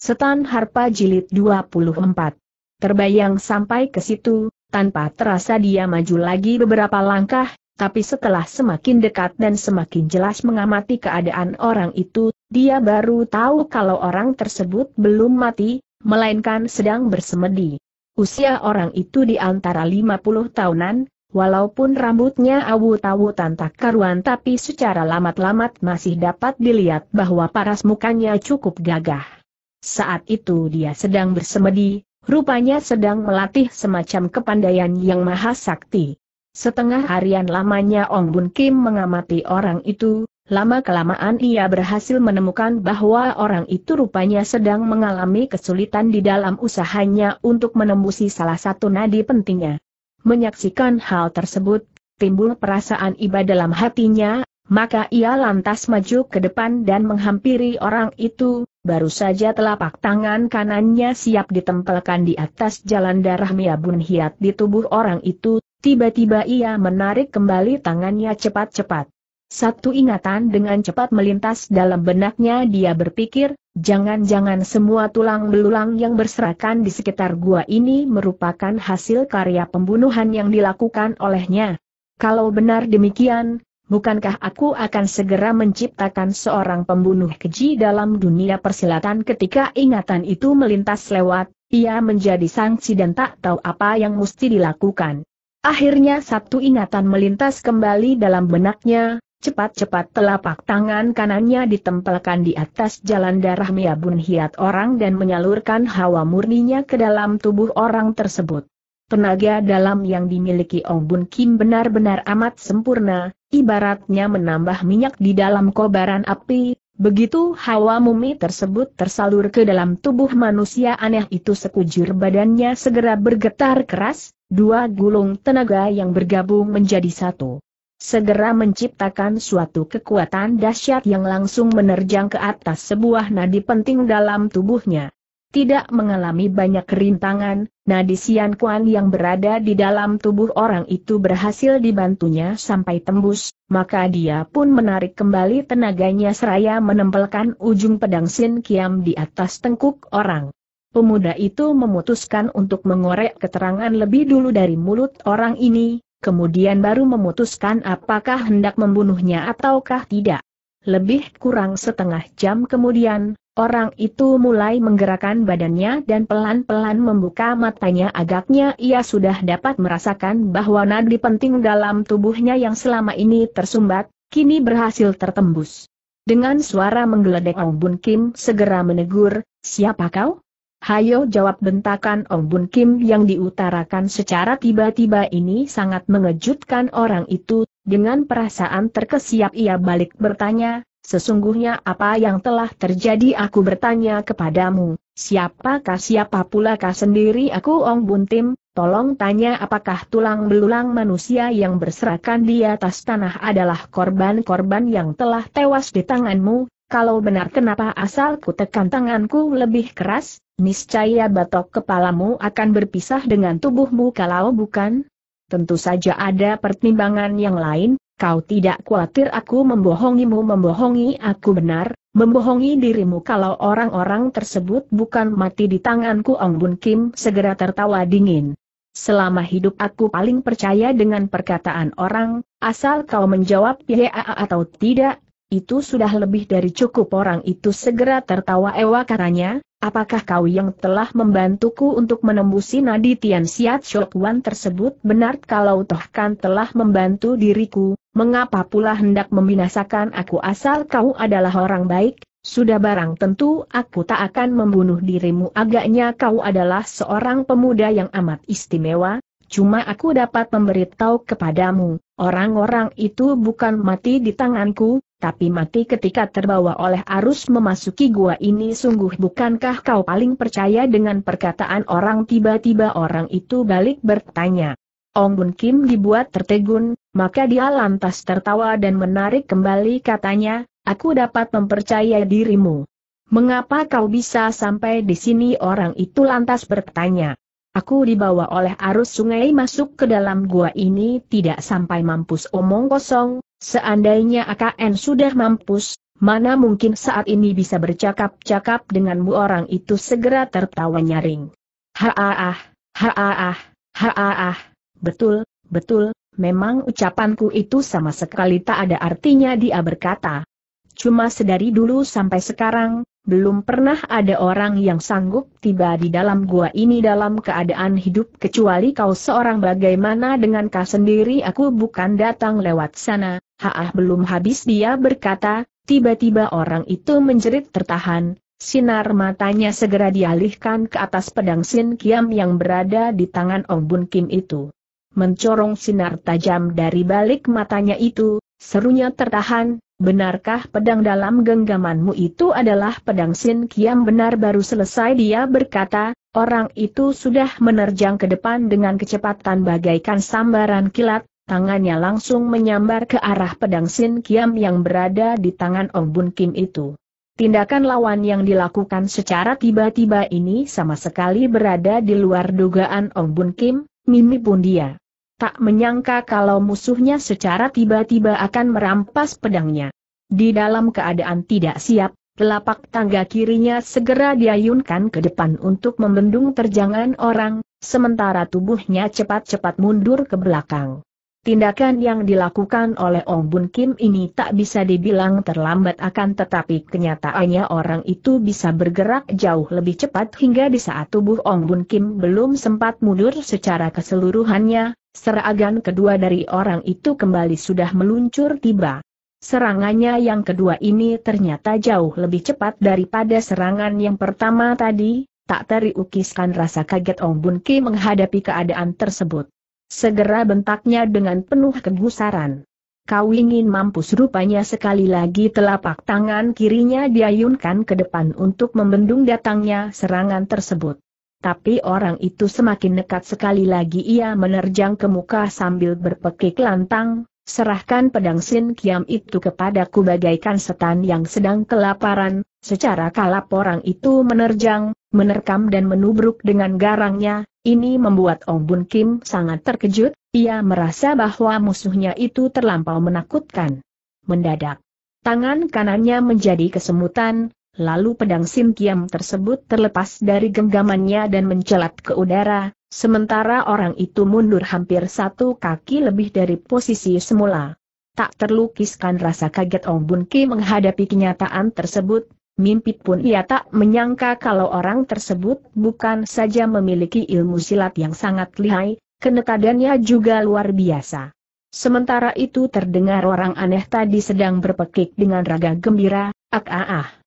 Setan Harpa Jilid 24. Terbayang sampai ke situ, tanpa terasa dia maju lagi beberapa langkah, tapi setelah semakin dekat dan semakin jelas mengamati keadaan orang itu, dia baru tahu kalau orang tersebut belum mati, melainkan sedang bersemedi. Usia orang itu di antara 50 tahunan, walaupun rambutnya awu awutan tanpa karuan tapi secara lamat-lamat masih dapat dilihat bahwa paras mukanya cukup gagah. Saat itu dia sedang bersemedi, rupanya sedang melatih semacam kepandaian yang maha sakti. Setengah harian lamanya Ong Bun Kim mengamati orang itu, lama-kelamaan ia berhasil menemukan bahwa orang itu rupanya sedang mengalami kesulitan di dalam usahanya untuk menembusi salah satu nadi pentingnya. Menyaksikan hal tersebut, timbul perasaan iba dalam hatinya, maka ia lantas maju ke depan dan menghampiri orang itu, baru saja telapak tangan kanannya siap ditempelkan di atas jalan darah Miabun Hiat di tubuh orang itu, tiba-tiba ia menarik kembali tangannya cepat-cepat. Satu ingatan dengan cepat melintas dalam benaknya dia berpikir, jangan-jangan semua tulang belulang yang berserakan di sekitar gua ini merupakan hasil karya pembunuhan yang dilakukan olehnya. Kalau benar demikian, bukankah aku akan segera menciptakan seorang pembunuh keji dalam dunia persilatan ketika ingatan itu melintas lewat, ia menjadi sanksi dan tak tahu apa yang mesti dilakukan. Akhirnya satu ingatan melintas kembali dalam benaknya, cepat-cepat telapak tangan kanannya ditempelkan di atas jalan darah miabun Hiat orang dan menyalurkan hawa murninya ke dalam tubuh orang tersebut. Tenaga dalam yang dimiliki Ong Bun Kim benar-benar amat sempurna, ibaratnya menambah minyak di dalam kobaran api, Begitu hawa mumi tersebut tersalur ke dalam tubuh manusia aneh itu sekujur badannya segera bergetar keras, dua gulung tenaga yang bergabung menjadi satu. Segera menciptakan suatu kekuatan dahsyat yang langsung menerjang ke atas sebuah nadi penting dalam tubuhnya tidak mengalami banyak kerintangan, nadi Sian Kuan yang berada di dalam tubuh orang itu berhasil dibantunya sampai tembus, maka dia pun menarik kembali tenaganya seraya menempelkan ujung pedang Sin Kiam di atas tengkuk orang. Pemuda itu memutuskan untuk mengorek keterangan lebih dulu dari mulut orang ini, kemudian baru memutuskan apakah hendak membunuhnya ataukah tidak. Lebih kurang setengah jam kemudian, Orang itu mulai menggerakkan badannya dan pelan-pelan membuka matanya agaknya ia sudah dapat merasakan bahwa nadi penting dalam tubuhnya yang selama ini tersumbat, kini berhasil tertembus. Dengan suara menggeledek Ong Bun Kim segera menegur, siapa kau? Hayo jawab bentakan Ong Bun Kim yang diutarakan secara tiba-tiba ini sangat mengejutkan orang itu, dengan perasaan terkesiap ia balik bertanya, Sesungguhnya apa yang telah terjadi aku bertanya kepadamu, siapakah siapa pulakah sendiri aku Ong Buntim, tolong tanya apakah tulang belulang manusia yang berserakan di atas tanah adalah korban-korban yang telah tewas di tanganmu, kalau benar kenapa asalku tekan tanganku lebih keras, niscaya batok kepalamu akan berpisah dengan tubuhmu kalau bukan? Tentu saja ada pertimbangan yang lain, Kau tidak khawatir aku membohongimu membohongi aku benar, membohongi dirimu kalau orang-orang tersebut bukan mati di tanganku Ong Bun Kim segera tertawa dingin. Selama hidup aku paling percaya dengan perkataan orang, asal kau menjawab ya atau tidak, itu sudah lebih dari cukup orang itu segera tertawa ewa katanya, Apakah kau yang telah membantuku untuk menembusi nadi Tian Xiat Shokwan tersebut benar kalau Tohkan telah membantu diriku, mengapa pula hendak membinasakan aku asal kau adalah orang baik, sudah barang tentu aku tak akan membunuh dirimu agaknya kau adalah seorang pemuda yang amat istimewa, Cuma aku dapat memberitahu kepadamu, orang-orang itu bukan mati di tanganku, tapi mati ketika terbawa oleh arus memasuki gua ini sungguh bukankah kau paling percaya dengan perkataan orang tiba-tiba orang itu balik bertanya. Ong Bun Kim dibuat tertegun, maka dia lantas tertawa dan menarik kembali katanya, aku dapat mempercaya dirimu. Mengapa kau bisa sampai di sini orang itu lantas bertanya. Aku dibawa oleh arus sungai masuk ke dalam gua ini tidak sampai mampus omong kosong, seandainya AKN sudah mampus, mana mungkin saat ini bisa bercakap-cakap denganmu orang itu segera tertawa nyaring. Haaah, haaah, haaah, betul, betul, memang ucapanku itu sama sekali tak ada artinya dia berkata. Cuma sedari dulu sampai sekarang, belum pernah ada orang yang sanggup tiba di dalam gua ini dalam keadaan hidup kecuali kau seorang bagaimana dengan kau sendiri aku bukan datang lewat sana, haah belum habis dia berkata, tiba-tiba orang itu menjerit tertahan, sinar matanya segera dialihkan ke atas pedang Sin Kiam yang berada di tangan Ong Bun Kim itu. Mencorong sinar tajam dari balik matanya itu, Serunya tertahan, benarkah pedang dalam genggamanmu itu adalah pedang Sin Kiam benar baru selesai dia berkata, orang itu sudah menerjang ke depan dengan kecepatan bagaikan sambaran kilat, tangannya langsung menyambar ke arah pedang Sin Kiam yang berada di tangan Ong Bun Kim itu. Tindakan lawan yang dilakukan secara tiba-tiba ini sama sekali berada di luar dugaan Ong Bun Kim, mimi pun dia tak menyangka kalau musuhnya secara tiba-tiba akan merampas pedangnya. Di dalam keadaan tidak siap, telapak tangga kirinya segera diayunkan ke depan untuk membendung terjangan orang, sementara tubuhnya cepat-cepat mundur ke belakang. Tindakan yang dilakukan oleh Ong Bun Kim ini tak bisa dibilang terlambat akan tetapi kenyataannya orang itu bisa bergerak jauh lebih cepat hingga di saat tubuh Ong Bun Kim belum sempat mundur secara keseluruhannya, Seragan kedua dari orang itu kembali sudah meluncur tiba. Serangannya yang kedua ini ternyata jauh lebih cepat daripada serangan yang pertama tadi, tak teriukiskan rasa kaget Ong Bun Ki menghadapi keadaan tersebut. Segera bentaknya dengan penuh kegusaran. Kau ingin mampus rupanya sekali lagi telapak tangan kirinya diayunkan ke depan untuk membendung datangnya serangan tersebut. Tapi orang itu semakin nekat sekali lagi ia menerjang ke muka sambil berpekik lantang, serahkan pedang Sin Kiam itu kepadaku bagaikan setan yang sedang kelaparan, secara kalap orang itu menerjang, menerkam dan menubruk dengan garangnya, ini membuat Ong Bun Kim sangat terkejut, ia merasa bahwa musuhnya itu terlampau menakutkan. Mendadak, tangan kanannya menjadi kesemutan, Lalu pedang Sim Kiam tersebut terlepas dari genggamannya dan mencelat ke udara, sementara orang itu mundur hampir satu kaki lebih dari posisi semula. Tak terlukiskan rasa kaget Ong Bun Ki menghadapi kenyataan tersebut, mimpi pun ia tak menyangka kalau orang tersebut bukan saja memiliki ilmu silat yang sangat lihai, kenekadannya juga luar biasa. Sementara itu terdengar orang aneh tadi sedang berpekik dengan raga gembira, ak ah ah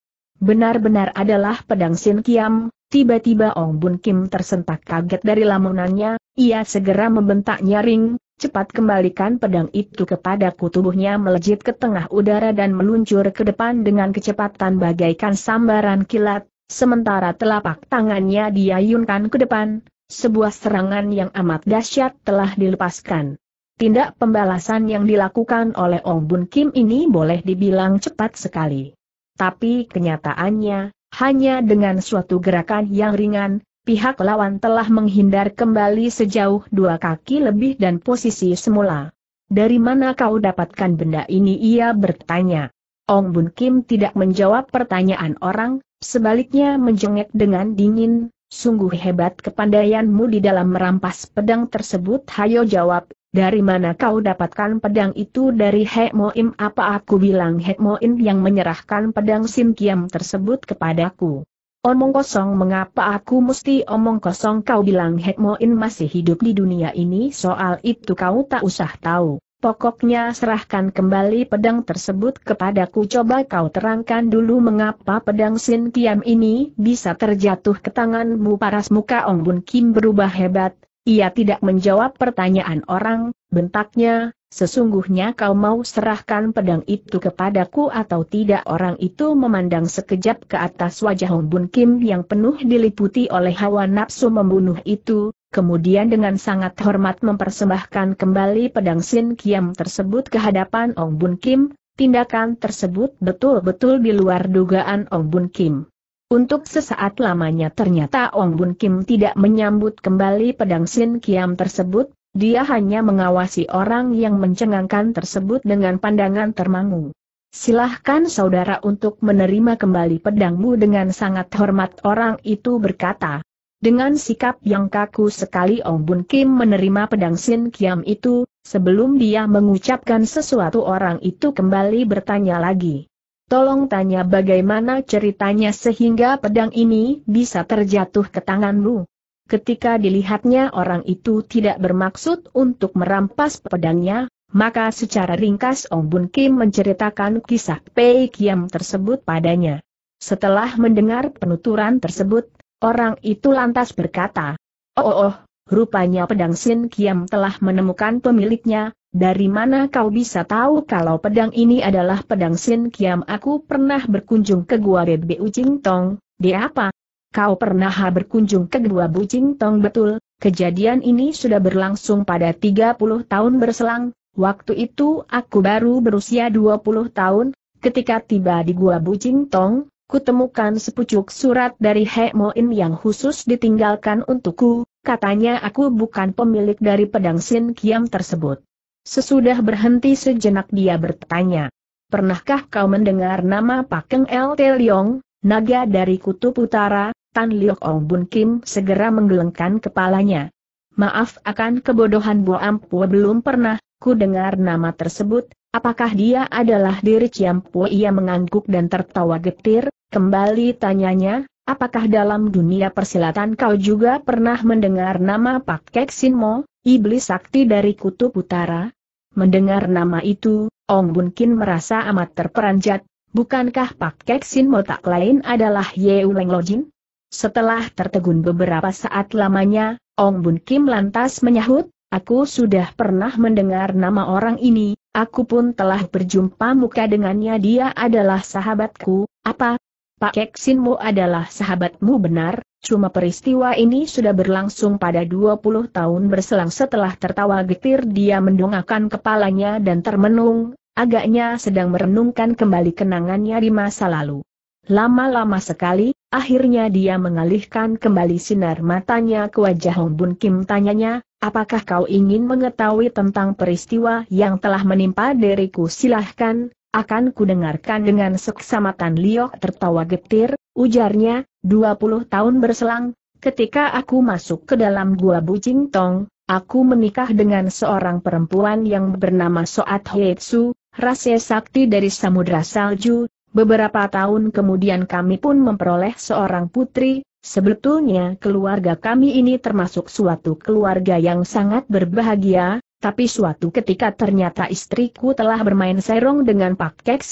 benar-benar adalah pedang Sin Kiam, tiba-tiba Ong Bun Kim tersentak kaget dari lamunannya, ia segera membentak nyaring, cepat kembalikan pedang itu kepadaku tubuhnya melejit ke tengah udara dan meluncur ke depan dengan kecepatan bagaikan sambaran kilat, sementara telapak tangannya diayunkan ke depan, sebuah serangan yang amat dahsyat telah dilepaskan. Tindak pembalasan yang dilakukan oleh Ong Bun Kim ini boleh dibilang cepat sekali. Tapi kenyataannya, hanya dengan suatu gerakan yang ringan, pihak lawan telah menghindar kembali sejauh dua kaki lebih dan posisi semula. Dari mana kau dapatkan benda ini ia bertanya. Ong Bun Kim tidak menjawab pertanyaan orang, sebaliknya menjengek dengan dingin, sungguh hebat kepandaianmu di dalam merampas pedang tersebut hayo jawab, dari mana kau dapatkan pedang itu dari Moim? Apa aku bilang Moim yang menyerahkan pedang Kiam tersebut kepadaku? Omong kosong mengapa aku mesti omong kosong kau bilang Moim masih hidup di dunia ini soal itu kau tak usah tahu. Pokoknya serahkan kembali pedang tersebut kepadaku coba kau terangkan dulu mengapa pedang Kiam ini bisa terjatuh ke tanganmu paras muka Ong Bun Kim berubah hebat, ia tidak menjawab pertanyaan orang, bentaknya, sesungguhnya kau mau serahkan pedang itu kepadaku atau tidak orang itu memandang sekejap ke atas wajah Hong Bun Kim yang penuh diliputi oleh hawa nafsu membunuh itu, kemudian dengan sangat hormat mempersembahkan kembali pedang Sin Kiam tersebut ke hadapan Hong Bun Kim, tindakan tersebut betul-betul di luar dugaan Hong Bun Kim. Untuk sesaat lamanya ternyata Ong Bun Kim tidak menyambut kembali pedang Sin Kiam tersebut, dia hanya mengawasi orang yang mencengangkan tersebut dengan pandangan termangu. Silahkan saudara untuk menerima kembali pedangmu dengan sangat hormat orang itu berkata. Dengan sikap yang kaku sekali Ong Bun Kim menerima pedang Sin Kiam itu, sebelum dia mengucapkan sesuatu orang itu kembali bertanya lagi. Tolong tanya bagaimana ceritanya sehingga pedang ini bisa terjatuh ke tanganmu. Ketika dilihatnya orang itu tidak bermaksud untuk merampas pedangnya, maka secara ringkas Ong Bun Kim menceritakan kisah Pei Kiam tersebut padanya. Setelah mendengar penuturan tersebut, orang itu lantas berkata, Oh oh, oh rupanya pedang Sin Kiam telah menemukan pemiliknya, dari mana kau bisa tahu kalau pedang ini adalah pedang Sin Kiam? Aku pernah berkunjung ke gua Bebe Ucing Tong, Di apa? Kau pernah berkunjung ke gua Bucing Tong betul? Kejadian ini sudah berlangsung pada 30 tahun berselang, waktu itu aku baru berusia 20 tahun, ketika tiba di gua Bucing Tong, kutemukan sepucuk surat dari He Hemoin yang khusus ditinggalkan untukku, katanya aku bukan pemilik dari pedang Sin Kiam tersebut. Sesudah berhenti sejenak dia bertanya. Pernahkah kau mendengar nama Pak Keng El Yong, naga dari Kutub Utara, Tan Liok Ong oh Bun Kim segera menggelengkan kepalanya. Maaf akan kebodohan Bu Ampu belum pernah, ku dengar nama tersebut, apakah dia adalah diri Ciampua ia mengangguk dan tertawa getir, kembali tanyanya, apakah dalam dunia persilatan kau juga pernah mendengar nama Pak Kek Sin Mo? Iblis sakti dari kutub utara? Mendengar nama itu, Ong Bun Kin merasa amat terperanjat, bukankah Pak Kek Sin Mo tak lain adalah Ye Uleng Lojin? Setelah tertegun beberapa saat lamanya, Ong Bun Kim lantas menyahut, aku sudah pernah mendengar nama orang ini, aku pun telah berjumpa muka dengannya dia adalah sahabatku, apa? Pak Kek Sin Mo adalah sahabatmu benar? Cuma peristiwa ini sudah berlangsung pada 20 tahun berselang setelah tertawa getir dia mendongakkan kepalanya dan termenung, agaknya sedang merenungkan kembali kenangannya di masa lalu. Lama-lama sekali, akhirnya dia mengalihkan kembali sinar matanya ke wajah Hong Bun Kim tanyanya, apakah kau ingin mengetahui tentang peristiwa yang telah menimpa diriku silahkan, akan kudengarkan dengan seksamatan Liok tertawa getir, ujarnya, 20 tahun berselang, ketika aku masuk ke dalam gua Bucing Tong, aku menikah dengan seorang perempuan yang bernama Soat Heitsu, rasa sakti dari Samudra Salju, beberapa tahun kemudian kami pun memperoleh seorang putri, sebetulnya keluarga kami ini termasuk suatu keluarga yang sangat berbahagia, tapi suatu ketika ternyata istriku telah bermain serong dengan Pak Kek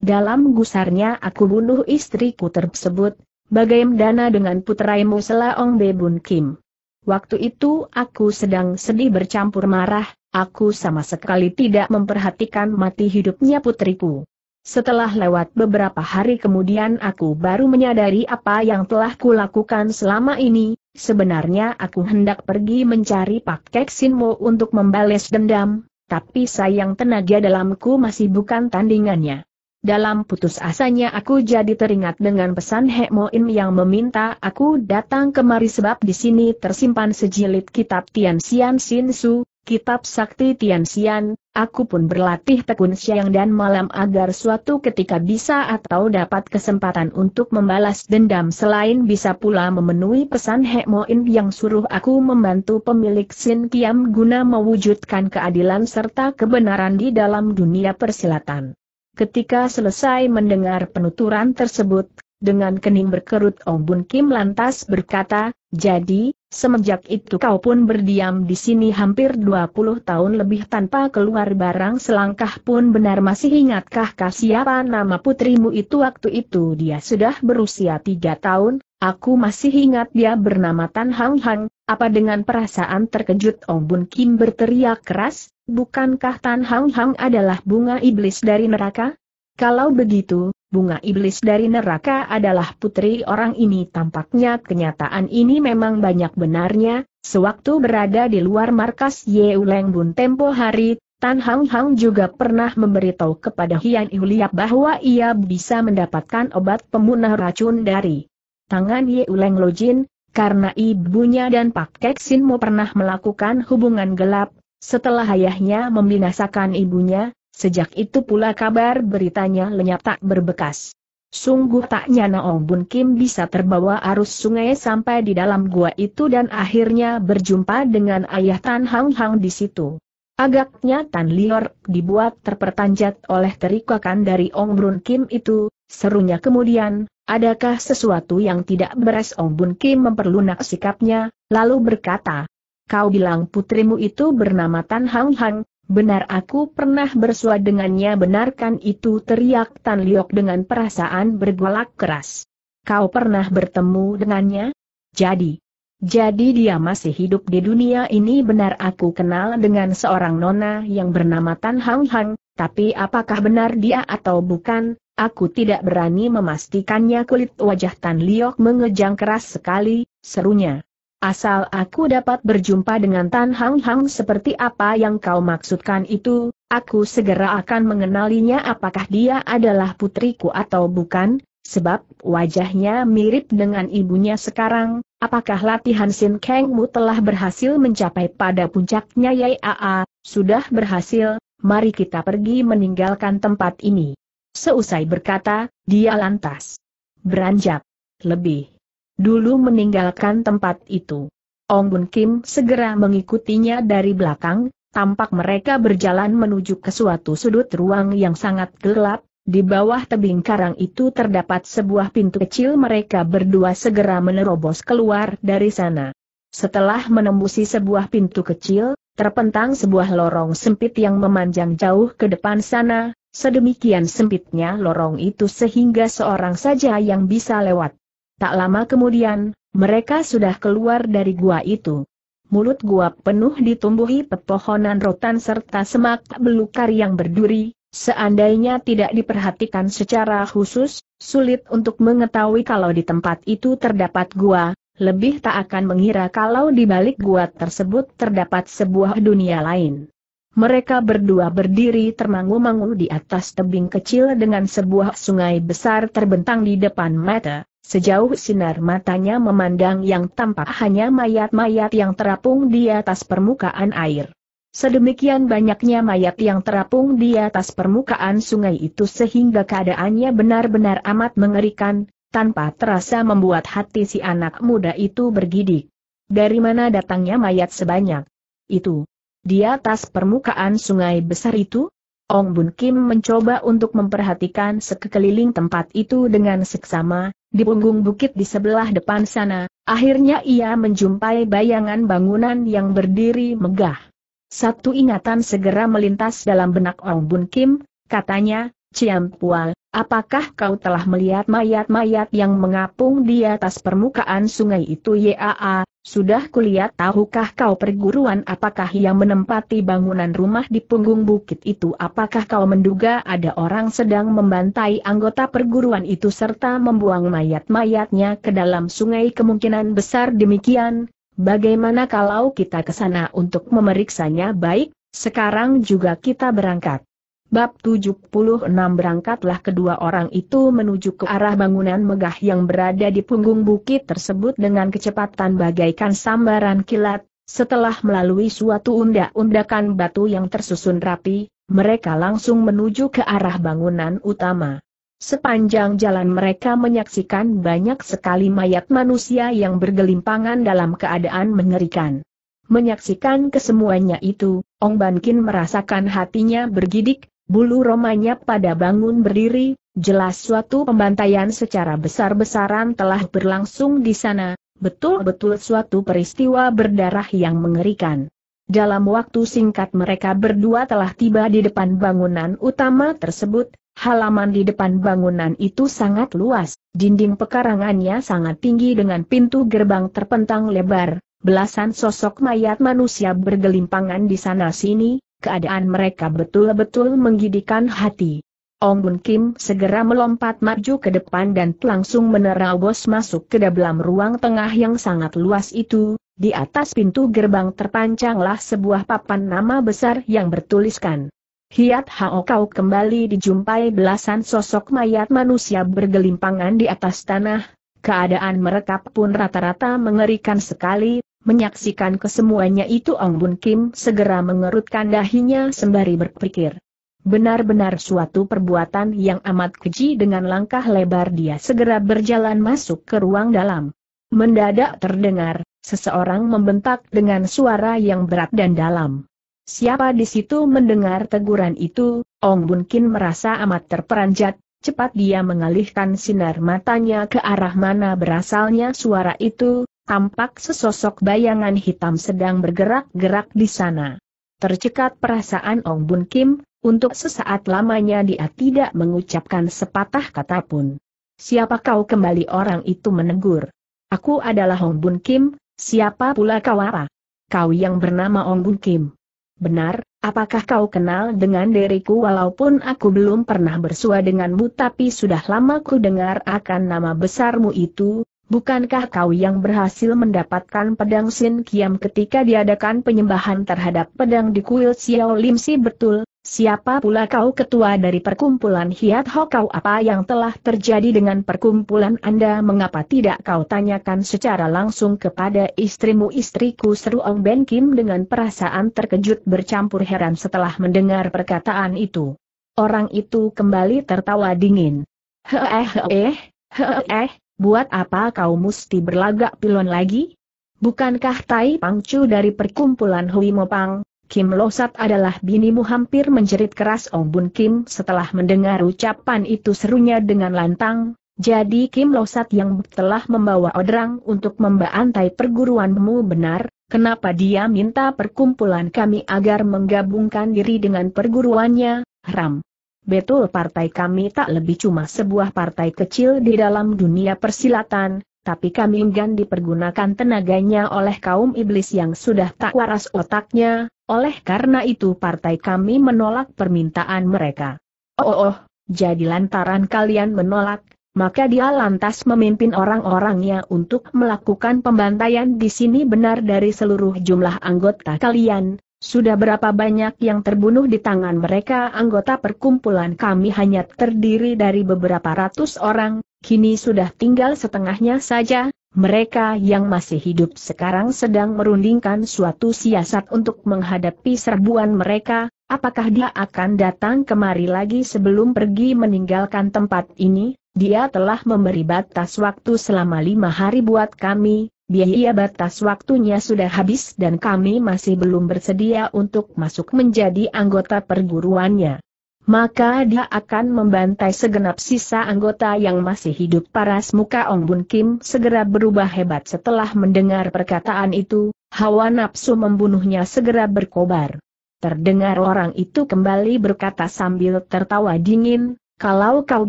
dalam gusarnya aku bunuh istriku tersebut, Bagaimana dengan putraimu Selaong Bebun Kim? Waktu itu aku sedang sedih bercampur marah, aku sama sekali tidak memperhatikan mati hidupnya putriku. Setelah lewat beberapa hari kemudian aku baru menyadari apa yang telah kulakukan selama ini, sebenarnya aku hendak pergi mencari Pak Keksinmo untuk membalas dendam, tapi sayang tenaga dalamku masih bukan tandingannya. Dalam putus asanya aku jadi teringat dengan pesan Moin yang meminta aku datang kemari sebab di sini tersimpan sejilid kitab Tian Xian Sin Su, kitab sakti Tian Xian, aku pun berlatih tekun siang dan malam agar suatu ketika bisa atau dapat kesempatan untuk membalas dendam selain bisa pula memenuhi pesan Moin yang suruh aku membantu pemilik Sin Kiam guna mewujudkan keadilan serta kebenaran di dalam dunia persilatan. Ketika selesai mendengar penuturan tersebut, dengan kening berkerut Ong Bun Kim lantas berkata, jadi, semenjak itu kau pun berdiam di sini hampir 20 tahun lebih tanpa keluar barang selangkah pun benar masih ingatkah kah siapa nama putrimu itu waktu itu dia sudah berusia 3 tahun, aku masih ingat dia bernama Tan Hang Hang, apa dengan perasaan terkejut Ong Bun Kim berteriak keras, Bukankah Tan Hang Hang adalah bunga iblis dari neraka? Kalau begitu, bunga iblis dari neraka adalah putri orang ini tampaknya kenyataan ini memang banyak benarnya, sewaktu berada di luar markas Yeuleng Bun tempo hari, Tan Hang Hang juga pernah memberitahu kepada Hian Yuliap bahwa ia bisa mendapatkan obat pemunah racun dari tangan Yeuleng Lojin, karena ibunya dan Pak mau pernah melakukan hubungan gelap, setelah ayahnya membinasakan ibunya, sejak itu pula kabar beritanya lenyap tak berbekas. Sungguh tak nyana bun Kim bisa terbawa arus sungai sampai di dalam gua itu dan akhirnya berjumpa dengan ayah Tan Hang Hang di situ. Agaknya Tan Lior dibuat terpertanjat oleh terikakan dari Ong bun Kim itu, serunya kemudian, adakah sesuatu yang tidak beres Ong Bun Kim memperlunak sikapnya, lalu berkata, Kau bilang putrimu itu bernama Tan Hang Hang, benar aku pernah bersua dengannya benarkan itu teriak Tan Liok dengan perasaan bergolak keras. Kau pernah bertemu dengannya? Jadi, jadi dia masih hidup di dunia ini benar aku kenal dengan seorang nona yang bernama Tan Hang Hang, tapi apakah benar dia atau bukan, aku tidak berani memastikannya kulit wajah Tan Liok mengejang keras sekali, serunya. Asal aku dapat berjumpa dengan Tan Hang Hang seperti apa yang kau maksudkan itu, aku segera akan mengenalinya apakah dia adalah putriku atau bukan, sebab wajahnya mirip dengan ibunya sekarang, apakah latihan Sin Mu telah berhasil mencapai pada puncaknya Yai Aa, sudah berhasil, mari kita pergi meninggalkan tempat ini. Seusai berkata, dia lantas beranjak. Lebih dulu meninggalkan tempat itu. Ong Bun Kim segera mengikutinya dari belakang, tampak mereka berjalan menuju ke suatu sudut ruang yang sangat gelap, di bawah tebing karang itu terdapat sebuah pintu kecil mereka berdua segera menerobos keluar dari sana. Setelah menembusi sebuah pintu kecil, terpentang sebuah lorong sempit yang memanjang jauh ke depan sana, sedemikian sempitnya lorong itu sehingga seorang saja yang bisa lewat. Tak lama kemudian, mereka sudah keluar dari gua itu. Mulut gua penuh ditumbuhi pepohonan rotan serta semak belukar yang berduri, seandainya tidak diperhatikan secara khusus, sulit untuk mengetahui kalau di tempat itu terdapat gua, lebih tak akan mengira kalau di balik gua tersebut terdapat sebuah dunia lain. Mereka berdua berdiri termangu-mangu di atas tebing kecil dengan sebuah sungai besar terbentang di depan mata. Sejauh sinar matanya memandang yang tampak hanya mayat-mayat yang terapung di atas permukaan air. Sedemikian banyaknya mayat yang terapung di atas permukaan sungai itu sehingga keadaannya benar-benar amat mengerikan, tanpa terasa membuat hati si anak muda itu bergidik. Dari mana datangnya mayat sebanyak itu? Di atas permukaan sungai besar itu? Ong Bun Kim mencoba untuk memperhatikan sekeliling tempat itu dengan seksama, di punggung bukit di sebelah depan sana, akhirnya ia menjumpai bayangan bangunan yang berdiri megah. Satu ingatan segera melintas dalam benak Ong Bun Kim, katanya, Ciampua, apakah kau telah melihat mayat-mayat yang mengapung di atas permukaan sungai itu Yaa, sudah kulihat tahukah kau perguruan apakah yang menempati bangunan rumah di punggung bukit itu apakah kau menduga ada orang sedang membantai anggota perguruan itu serta membuang mayat-mayatnya ke dalam sungai kemungkinan besar demikian, bagaimana kalau kita ke sana untuk memeriksanya baik, sekarang juga kita berangkat. Bab 76 Berangkatlah kedua orang itu menuju ke arah bangunan megah yang berada di punggung bukit tersebut dengan kecepatan bagaikan sambaran kilat, setelah melalui suatu undak-undakan batu yang tersusun rapi, mereka langsung menuju ke arah bangunan utama. Sepanjang jalan mereka menyaksikan banyak sekali mayat manusia yang bergelimpangan dalam keadaan mengerikan. Menyaksikan kesemuanya itu, Ong Ban merasakan hatinya bergidik, Bulu romanya pada bangun berdiri, jelas suatu pembantaian secara besar-besaran telah berlangsung di sana, betul-betul suatu peristiwa berdarah yang mengerikan. Dalam waktu singkat mereka berdua telah tiba di depan bangunan utama tersebut, halaman di depan bangunan itu sangat luas, dinding pekarangannya sangat tinggi dengan pintu gerbang terpentang lebar, belasan sosok mayat manusia bergelimpangan di sana-sini, Keadaan mereka betul-betul menggidikan hati. Ong Bun Kim segera melompat maju ke depan dan langsung menerobos masuk ke dalam ruang tengah yang sangat luas itu. Di atas pintu gerbang terpancanglah sebuah papan nama besar yang bertuliskan. Hiat Hao Kau kembali dijumpai belasan sosok mayat manusia bergelimpangan di atas tanah, keadaan mereka pun rata-rata mengerikan sekali, Menyaksikan kesemuanya itu Ong Bun Kim segera mengerutkan dahinya sembari berpikir. Benar-benar suatu perbuatan yang amat keji dengan langkah lebar dia segera berjalan masuk ke ruang dalam. Mendadak terdengar, seseorang membentak dengan suara yang berat dan dalam. Siapa di situ mendengar teguran itu, Ong Bun Kim merasa amat terperanjat, cepat dia mengalihkan sinar matanya ke arah mana berasalnya suara itu, tampak sesosok bayangan hitam sedang bergerak-gerak di sana. Tercekat perasaan Ong Bun Kim, untuk sesaat lamanya dia tidak mengucapkan sepatah kata pun. Siapa kau kembali orang itu menegur. Aku adalah Ong Bun Kim, siapa pula kau apa? Kau yang bernama Ong Bun Kim. Benar, apakah kau kenal dengan diriku walaupun aku belum pernah bersua denganmu tapi sudah lama ku dengar akan nama besarmu itu, Bukankah kau yang berhasil mendapatkan pedang Sin Kiam ketika diadakan penyembahan terhadap pedang di kuil Xiao Lim Si betul? Siapa pula kau ketua dari perkumpulan Hiat kau apa yang telah terjadi dengan perkumpulan Anda mengapa tidak kau tanyakan secara langsung kepada istrimu istriku seru Ong Ben Kim dengan perasaan terkejut bercampur heran setelah mendengar perkataan itu. Orang itu kembali tertawa dingin. Heeh heeh, heeh buat apa kau mesti berlagak pilon lagi? Bukankah Tai Pangcu dari perkumpulan Hui Mopang, Kim Losat adalah binimu hampir menjerit keras Ong Bun Kim setelah mendengar ucapan itu serunya dengan lantang, jadi Kim Losat yang telah membawa odrang untuk membantai perguruanmu benar, kenapa dia minta perkumpulan kami agar menggabungkan diri dengan perguruannya, Ram? betul partai kami tak lebih cuma sebuah partai kecil di dalam dunia persilatan, tapi kami enggan dipergunakan tenaganya oleh kaum iblis yang sudah tak waras otaknya, oleh karena itu partai kami menolak permintaan mereka. Oh, oh, oh jadi lantaran kalian menolak, maka dia lantas memimpin orang-orangnya untuk melakukan pembantaian di sini benar dari seluruh jumlah anggota kalian, sudah berapa banyak yang terbunuh di tangan mereka anggota perkumpulan kami hanya terdiri dari beberapa ratus orang, kini sudah tinggal setengahnya saja, mereka yang masih hidup sekarang sedang merundingkan suatu siasat untuk menghadapi serbuan mereka, apakah dia akan datang kemari lagi sebelum pergi meninggalkan tempat ini, dia telah memberi batas waktu selama lima hari buat kami, biaya batas waktunya sudah habis dan kami masih belum bersedia untuk masuk menjadi anggota perguruannya. Maka dia akan membantai segenap sisa anggota yang masih hidup paras muka Ong Bun Kim segera berubah hebat setelah mendengar perkataan itu, hawa nafsu membunuhnya segera berkobar. Terdengar orang itu kembali berkata sambil tertawa dingin, kalau kau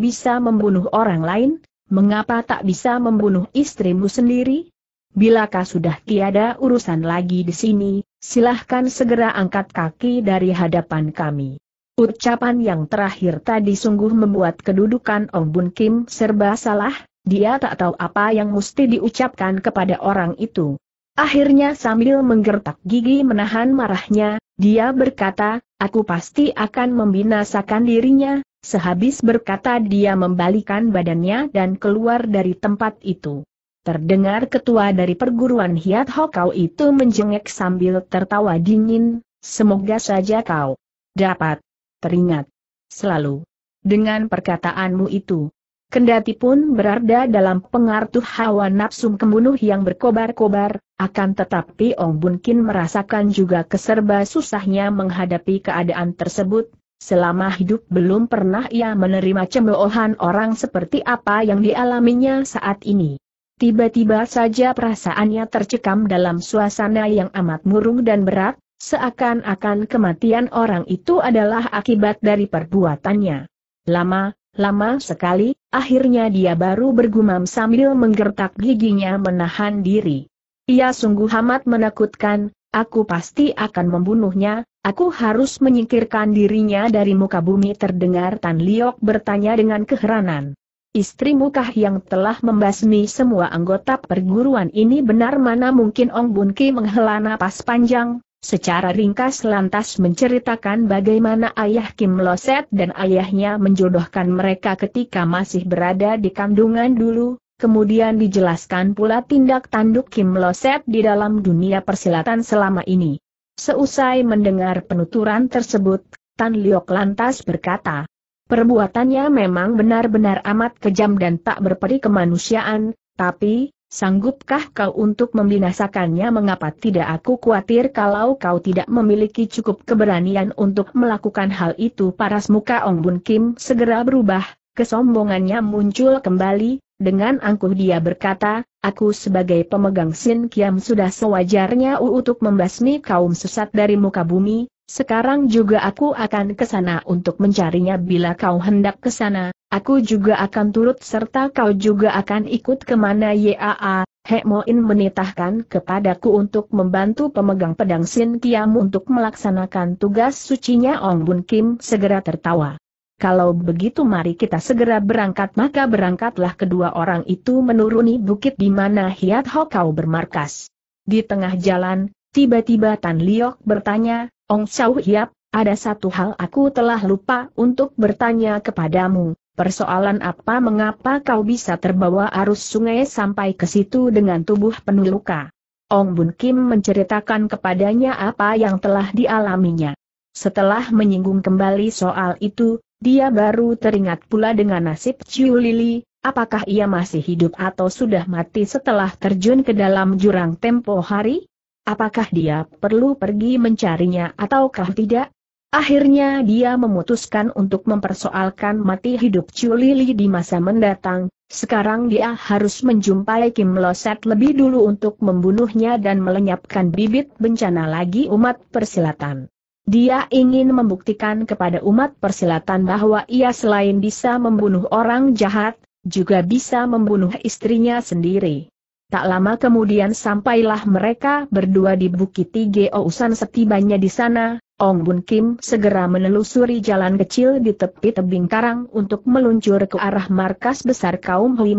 bisa membunuh orang lain, mengapa tak bisa membunuh istrimu sendiri? Bilakah sudah tiada urusan lagi di sini, silahkan segera angkat kaki dari hadapan kami. Ucapan yang terakhir tadi sungguh membuat kedudukan Ong Bun Kim serba salah, dia tak tahu apa yang mesti diucapkan kepada orang itu. Akhirnya sambil menggertak gigi menahan marahnya, dia berkata, aku pasti akan membinasakan dirinya, sehabis berkata dia membalikan badannya dan keluar dari tempat itu. Terdengar ketua dari perguruan Hiat Hokau itu menjengek sambil tertawa dingin, semoga saja kau dapat teringat selalu dengan perkataanmu itu. Kendati pun berada dalam pengaruh hawa nafsu pembunuh yang berkobar-kobar, akan tetapi Ong Bun Kin merasakan juga keserba susahnya menghadapi keadaan tersebut, selama hidup belum pernah ia menerima cemoohan orang seperti apa yang dialaminya saat ini. Tiba-tiba saja perasaannya tercekam dalam suasana yang amat murung dan berat, seakan-akan kematian orang itu adalah akibat dari perbuatannya. Lama, lama sekali, akhirnya dia baru bergumam sambil menggertak giginya menahan diri. Ia sungguh amat menakutkan, aku pasti akan membunuhnya, aku harus menyingkirkan dirinya dari muka bumi terdengar Tan Liok bertanya dengan keheranan. Istrimu kah yang telah membasmi semua anggota perguruan ini benar mana mungkin Ong Bun Ki menghela napas panjang, secara ringkas lantas menceritakan bagaimana ayah Kim lo Loset dan ayahnya menjodohkan mereka ketika masih berada di kandungan dulu, kemudian dijelaskan pula tindak tanduk Kim lo Loset di dalam dunia persilatan selama ini. Seusai mendengar penuturan tersebut, Tan Liok lantas berkata, Perbuatannya memang benar-benar amat kejam dan tak berperi kemanusiaan, tapi, sanggupkah kau untuk membinasakannya mengapa tidak aku khawatir kalau kau tidak memiliki cukup keberanian untuk melakukan hal itu paras muka Ong Bun Kim segera berubah, kesombongannya muncul kembali, dengan angkuh dia berkata, aku sebagai pemegang Sin Kiam sudah sewajarnya untuk membasmi kaum sesat dari muka bumi, sekarang juga aku akan ke sana untuk mencarinya bila kau hendak ke sana, aku juga akan turut serta kau juga akan ikut kemana Yaa, Moin menitahkan kepadaku untuk membantu pemegang pedang Sin Kiam untuk melaksanakan tugas sucinya Ong Bun Kim segera tertawa. Kalau begitu mari kita segera berangkat maka berangkatlah kedua orang itu menuruni bukit di mana Hiat Kau bermarkas. Di tengah jalan, tiba-tiba Tan Liok bertanya, Ong Chau Hiap, ada satu hal aku telah lupa untuk bertanya kepadamu, persoalan apa mengapa kau bisa terbawa arus sungai sampai ke situ dengan tubuh penuh luka? Ong Bun Kim menceritakan kepadanya apa yang telah dialaminya. Setelah menyinggung kembali soal itu, dia baru teringat pula dengan nasib Chiu Lili, apakah ia masih hidup atau sudah mati setelah terjun ke dalam jurang tempo hari? apakah dia perlu pergi mencarinya ataukah tidak? Akhirnya dia memutuskan untuk mempersoalkan mati hidup Chulili di masa mendatang, sekarang dia harus menjumpai Kim Loset lebih dulu untuk membunuhnya dan melenyapkan bibit bencana lagi umat persilatan. Dia ingin membuktikan kepada umat persilatan bahwa ia selain bisa membunuh orang jahat, juga bisa membunuh istrinya sendiri. Tak lama kemudian sampailah mereka berdua di Bukit Tige Ousan setibanya di sana, Ong Bun Kim segera menelusuri jalan kecil di tepi tebing karang untuk meluncur ke arah markas besar kaum Hui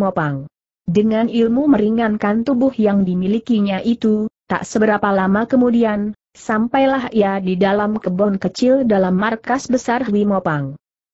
Dengan ilmu meringankan tubuh yang dimilikinya itu, tak seberapa lama kemudian, sampailah ia di dalam kebun kecil dalam markas besar Hui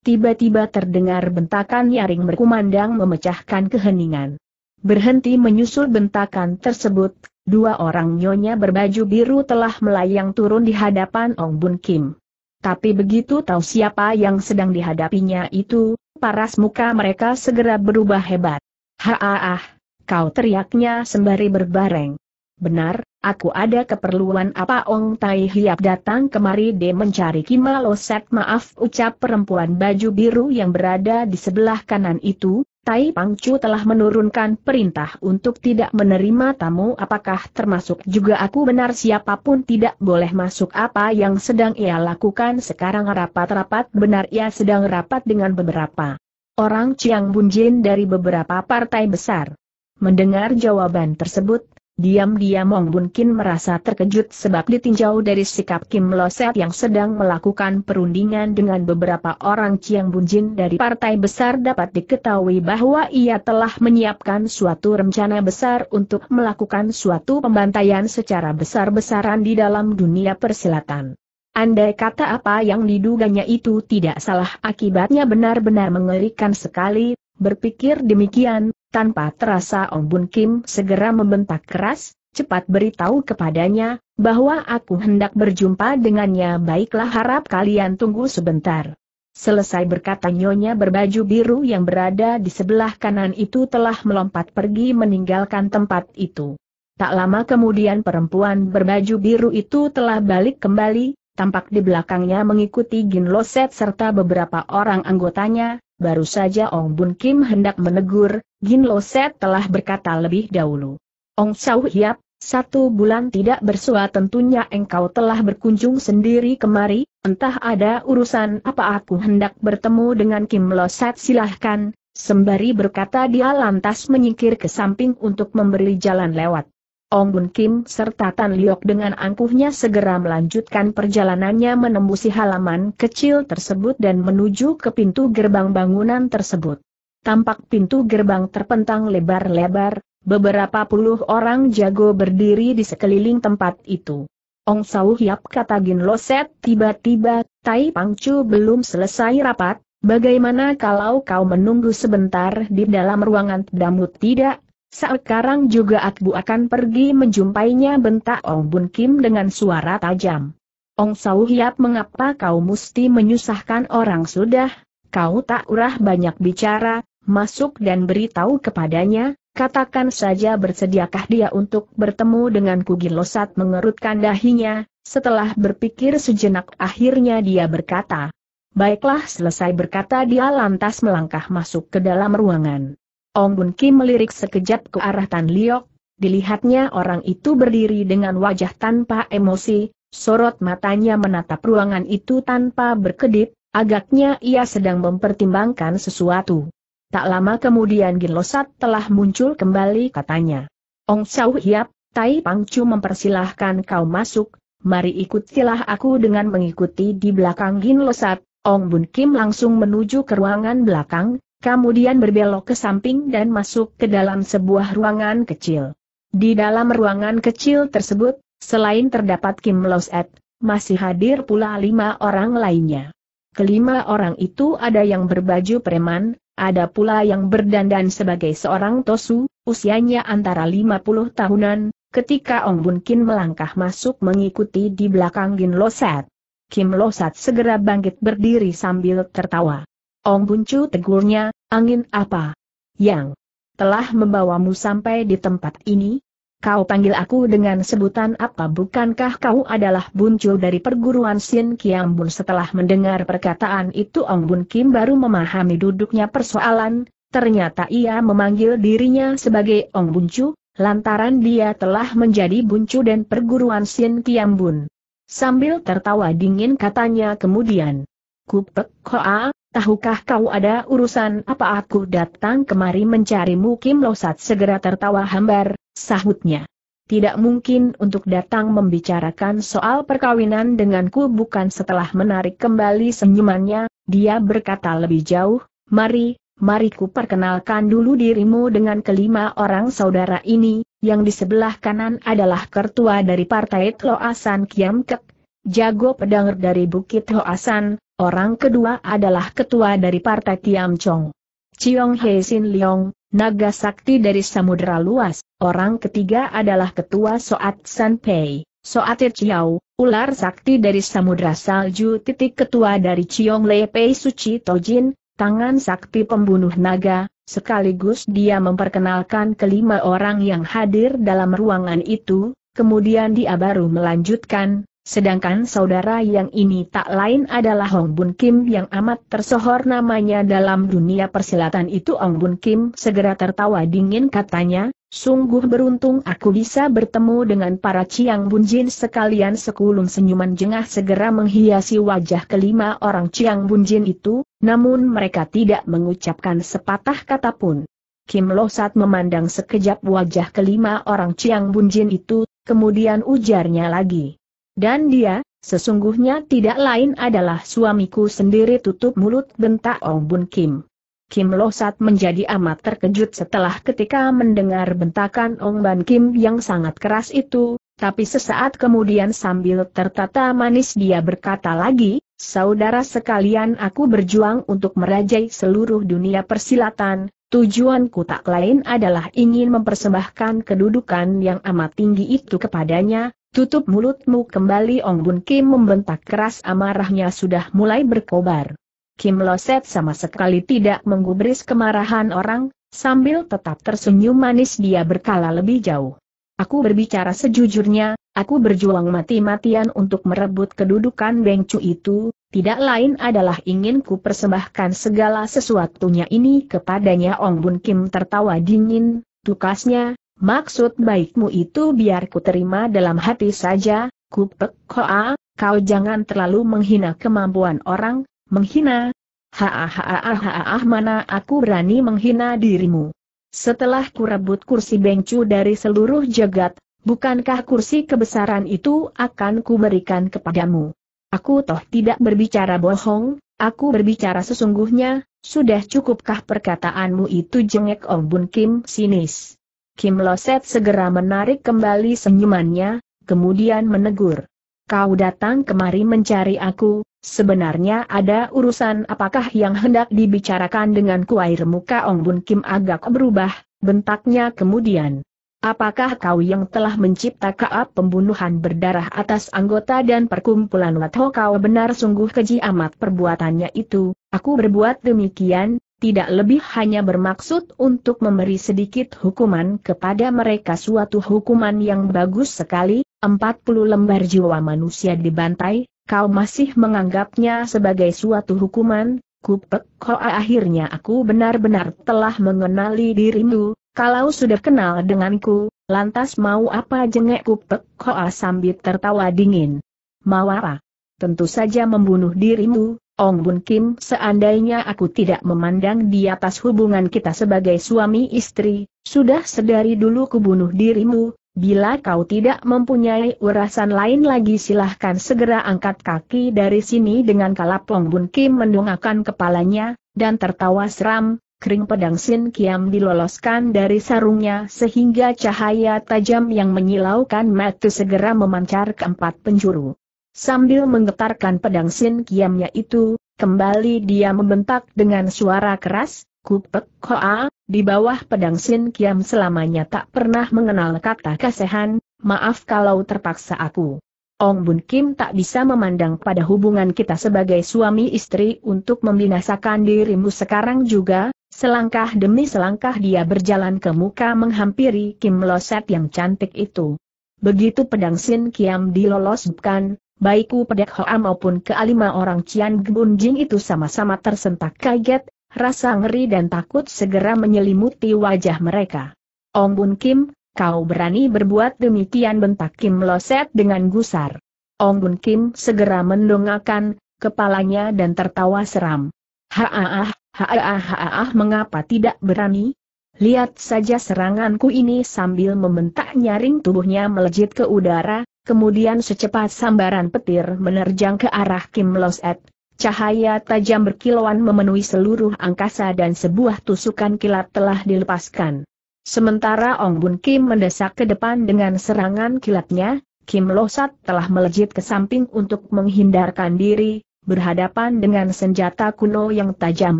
Tiba-tiba terdengar bentakan nyaring berkumandang memecahkan keheningan. Berhenti menyusul bentakan tersebut, dua orang nyonya berbaju biru telah melayang turun di hadapan Ong Bun Kim. Tapi begitu tahu siapa yang sedang dihadapinya itu, paras muka mereka segera berubah hebat. Haaah, kau teriaknya sembari berbareng. Benar, aku ada keperluan apa Ong Tai Hiap datang kemari de mencari Kimaloset maaf ucap perempuan baju biru yang berada di sebelah kanan itu, Tai Pangcu telah menurunkan perintah untuk tidak menerima tamu apakah termasuk juga aku benar siapapun tidak boleh masuk apa yang sedang ia lakukan sekarang rapat-rapat benar ia sedang rapat dengan beberapa orang Chiang Bunjin dari beberapa partai besar. Mendengar jawaban tersebut, Diam-diam Wong Bun Kin merasa terkejut sebab ditinjau dari sikap Kim Lo Set yang sedang melakukan perundingan dengan beberapa orang Chiang Bunjin dari partai besar dapat diketahui bahwa ia telah menyiapkan suatu rencana besar untuk melakukan suatu pembantaian secara besar-besaran di dalam dunia persilatan. Andai kata apa yang diduganya itu tidak salah akibatnya benar-benar mengerikan sekali, Berpikir demikian, tanpa terasa Ong Bun Kim segera membentak keras, cepat beritahu kepadanya, bahwa aku hendak berjumpa dengannya baiklah harap kalian tunggu sebentar. Selesai berkata nyonya berbaju biru yang berada di sebelah kanan itu telah melompat pergi meninggalkan tempat itu. Tak lama kemudian perempuan berbaju biru itu telah balik kembali, tampak di belakangnya mengikuti Gin Loset serta beberapa orang anggotanya, baru saja Ong Bun Kim hendak menegur, Gin Lo Set telah berkata lebih dahulu. Ong Sau Hiap, satu bulan tidak bersua tentunya engkau telah berkunjung sendiri kemari, entah ada urusan apa aku hendak bertemu dengan Kim Lo Set silahkan, sembari berkata dia lantas menyingkir ke samping untuk memberi jalan lewat. Ong Bun Kim serta Tan Liok dengan angkuhnya segera melanjutkan perjalanannya menembusi halaman kecil tersebut dan menuju ke pintu gerbang bangunan tersebut. Tampak pintu gerbang terpentang lebar-lebar, beberapa puluh orang jago berdiri di sekeliling tempat itu. Ong Sau Hiap kata Gin Loset tiba-tiba, Tai Pangcu belum selesai rapat, bagaimana kalau kau menunggu sebentar di dalam ruangan damut tidak saat Sekarang juga Atbu akan pergi menjumpainya bentak Ong Bun Kim dengan suara tajam. Ong Sau Hiap mengapa kau mesti menyusahkan orang sudah, kau tak urah banyak bicara, masuk dan beritahu kepadanya, katakan saja bersediakah dia untuk bertemu dengan Losat mengerutkan dahinya, setelah berpikir sejenak akhirnya dia berkata. Baiklah selesai berkata dia lantas melangkah masuk ke dalam ruangan. Ong Bun Kim melirik sekejap ke arah Tan Liok, dilihatnya orang itu berdiri dengan wajah tanpa emosi, sorot matanya menatap ruangan itu tanpa berkedip, agaknya ia sedang mempertimbangkan sesuatu. Tak lama kemudian Gin Losat telah muncul kembali katanya. Ong Chau Hiap, Tai Pang Chu mempersilahkan kau masuk, mari ikutilah aku dengan mengikuti di belakang Gin Losat. Ong Bun Kim langsung menuju ke ruangan belakang, kemudian berbelok ke samping dan masuk ke dalam sebuah ruangan kecil. Di dalam ruangan kecil tersebut, selain terdapat Kim Loset, masih hadir pula lima orang lainnya. Kelima orang itu ada yang berbaju preman, ada pula yang berdandan sebagai seorang tosu, usianya antara 50 tahunan, ketika Ong Bun Kin melangkah masuk mengikuti di belakang Gin Losat. Kim Losat segera bangkit berdiri sambil tertawa. Ong Buncu tegurnya, angin apa? Yang telah membawamu sampai di tempat ini? Kau panggil aku dengan sebutan apa bukankah kau adalah Buncu dari perguruan Sin Kiambun setelah mendengar perkataan itu Ong Bun Kim baru memahami duduknya persoalan, ternyata ia memanggil dirinya sebagai Ong Buncu, lantaran dia telah menjadi buncu dan perguruan Sin Kiambun. Sambil tertawa dingin katanya kemudian, Kupek Koa, ah, tahukah kau ada urusan apa aku datang kemari mencarimu Kim Losat segera tertawa hambar, sahutnya. Tidak mungkin untuk datang membicarakan soal perkawinan denganku bukan setelah menarik kembali senyumannya, dia berkata lebih jauh, mari, mari ku perkenalkan dulu dirimu dengan kelima orang saudara ini, yang di sebelah kanan adalah kertua dari partai Tloasan Kiamkek, jago pedanger dari Bukit Hoasan, Orang kedua adalah ketua dari Partai Tiam Chong. Chiong He Sin Leong, naga sakti dari Samudra Luas. Orang ketiga adalah ketua Soat San Pei, Soat Chiao, ular sakti dari Samudra Salju. Titik ketua dari Chiong Le Pei Suci Tojin, tangan sakti pembunuh naga, sekaligus dia memperkenalkan kelima orang yang hadir dalam ruangan itu, kemudian dia baru melanjutkan, Sedangkan saudara yang ini tak lain adalah Hong Bun Kim yang amat tersohor namanya dalam dunia persilatan itu Hong Bun Kim segera tertawa dingin katanya, sungguh beruntung aku bisa bertemu dengan para Chiang Bun Jin sekalian sekulum senyuman jengah segera menghiasi wajah kelima orang Chiang Bun Jin itu, namun mereka tidak mengucapkan sepatah kata pun. Kim Lo Sat memandang sekejap wajah kelima orang Chiang Bun Jin itu, kemudian ujarnya lagi. Dan dia, sesungguhnya tidak lain adalah suamiku sendiri tutup mulut bentak Ong Bun Kim. Kim Losat menjadi amat terkejut setelah ketika mendengar bentakan Ong Ban Kim yang sangat keras itu, tapi sesaat kemudian sambil tertata manis dia berkata lagi, Saudara sekalian aku berjuang untuk merajai seluruh dunia persilatan, tujuanku tak lain adalah ingin mempersembahkan kedudukan yang amat tinggi itu kepadanya, Tutup mulutmu kembali Ong Bun Kim membentak keras amarahnya sudah mulai berkobar. Kim Loset sama sekali tidak menggubris kemarahan orang, sambil tetap tersenyum manis dia berkala lebih jauh. Aku berbicara sejujurnya, aku berjuang mati-matian untuk merebut kedudukan Beng Cu itu, tidak lain adalah ingin ku persembahkan segala sesuatunya ini kepadanya Ong Bun Kim tertawa dingin, tukasnya, Maksud baikmu itu biar ku terima dalam hati saja, kupek pekoa, kau jangan terlalu menghina kemampuan orang, menghina. ah mana aku berani menghina dirimu. Setelah kurebut kursi bengcu dari seluruh jagat, bukankah kursi kebesaran itu akan kuberikan kepadamu? Aku toh tidak berbicara bohong, aku berbicara sesungguhnya, sudah cukupkah perkataanmu itu jengek Om Bun Kim sinis? Kim Loset segera menarik kembali senyumannya, kemudian menegur. Kau datang kemari mencari aku, sebenarnya ada urusan apakah yang hendak dibicarakan denganku air muka Ong Bun Kim agak berubah, bentaknya kemudian. Apakah kau yang telah mencipta kaap pembunuhan berdarah atas anggota dan perkumpulan Ho kau benar sungguh keji amat perbuatannya itu, aku berbuat demikian, tidak lebih hanya bermaksud untuk memberi sedikit hukuman kepada mereka suatu hukuman yang bagus sekali, 40 lembar jiwa manusia dibantai, kau masih menganggapnya sebagai suatu hukuman, kupek kau akhirnya aku benar-benar telah mengenali dirimu, kalau sudah kenal denganku, lantas mau apa jengek kupek koa sambil tertawa dingin. Mau apa? Tentu saja membunuh dirimu, Ong Bun Kim seandainya aku tidak memandang di atas hubungan kita sebagai suami istri, sudah sedari dulu kubunuh dirimu, bila kau tidak mempunyai urasan lain lagi silahkan segera angkat kaki dari sini dengan kalap Ong Bun Kim mendongakkan kepalanya, dan tertawa seram, kering pedang Sin Kiam diloloskan dari sarungnya sehingga cahaya tajam yang menyilaukan mata segera memancar ke empat penjuru. Sambil menggetarkan pedang sin kiamnya itu, kembali dia membentak dengan suara keras, kupek koa, di bawah pedang sin kiam selamanya tak pernah mengenal kata kasehan, maaf kalau terpaksa aku. Ong Bun Kim tak bisa memandang pada hubungan kita sebagai suami istri untuk membinasakan dirimu sekarang juga, selangkah demi selangkah dia berjalan ke muka menghampiri Kim Loset yang cantik itu. Begitu pedang Sin Kiam diloloskan, Baikku Ku Pedek Hoa maupun kealima orang Cian Gbun Jin itu sama-sama tersentak kaget, rasa ngeri dan takut segera menyelimuti wajah mereka. Ong Bun Kim, kau berani berbuat demikian bentak Kim Loset dengan gusar. Ong Bun Kim segera mendongakkan kepalanya dan tertawa seram. Haaah, haaah, haaah, mengapa tidak berani? Lihat saja seranganku ini sambil membentak nyaring tubuhnya melejit ke udara, Kemudian secepat sambaran petir menerjang ke arah Kim Loset. Cahaya tajam berkilauan memenuhi seluruh angkasa dan sebuah tusukan kilat telah dilepaskan. Sementara Ong Bun Kim mendesak ke depan dengan serangan kilatnya, Kim Losat telah melejit ke samping untuk menghindarkan diri, berhadapan dengan senjata kuno yang tajam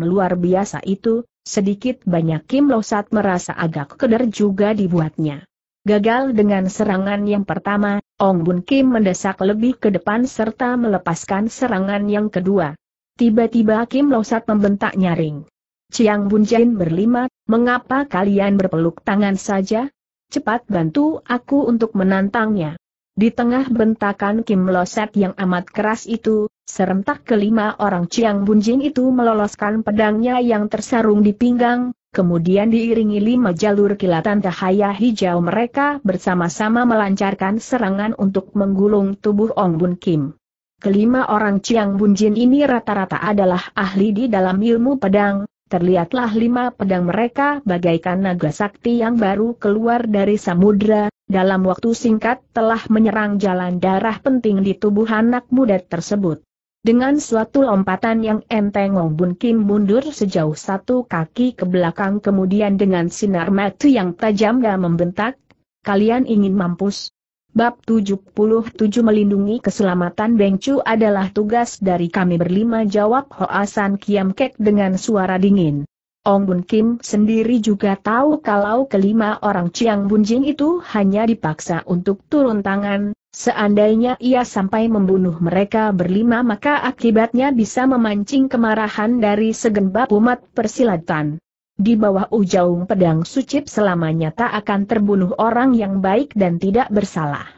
luar biasa itu, sedikit banyak Kim Losat merasa agak keder juga dibuatnya. Gagal dengan serangan yang pertama, Ong Bun Kim mendesak lebih ke depan serta melepaskan serangan yang kedua. Tiba-tiba Kim Losat membentak nyaring. Ciang Bun Jin berlima, mengapa kalian berpeluk tangan saja? Cepat bantu aku untuk menantangnya. Di tengah bentakan Kim Losat yang amat keras itu, serentak kelima orang Ciang Bunjin itu meloloskan pedangnya yang tersarung di pinggang, Kemudian diiringi lima jalur kilatan cahaya hijau mereka bersama-sama melancarkan serangan untuk menggulung tubuh Ong Bun Kim. Kelima orang Chiang Bun Jin ini rata-rata adalah ahli di dalam ilmu pedang, terlihatlah lima pedang mereka bagaikan naga sakti yang baru keluar dari samudra, dalam waktu singkat telah menyerang jalan darah penting di tubuh anak muda tersebut. Dengan suatu lompatan yang enteng Ong Bun Kim mundur sejauh satu kaki ke belakang kemudian dengan sinar mata yang tajam dan membentak, kalian ingin mampus. Bab 77 melindungi keselamatan Beng Chu adalah tugas dari kami berlima jawab Hoasan San Kiam Kek dengan suara dingin. Ong Bun Kim sendiri juga tahu kalau kelima orang Chiang Bunjing itu hanya dipaksa untuk turun tangan, seandainya ia sampai membunuh mereka berlima maka akibatnya bisa memancing kemarahan dari segenbab umat persilatan. Di bawah ujaung pedang sucip selamanya tak akan terbunuh orang yang baik dan tidak bersalah.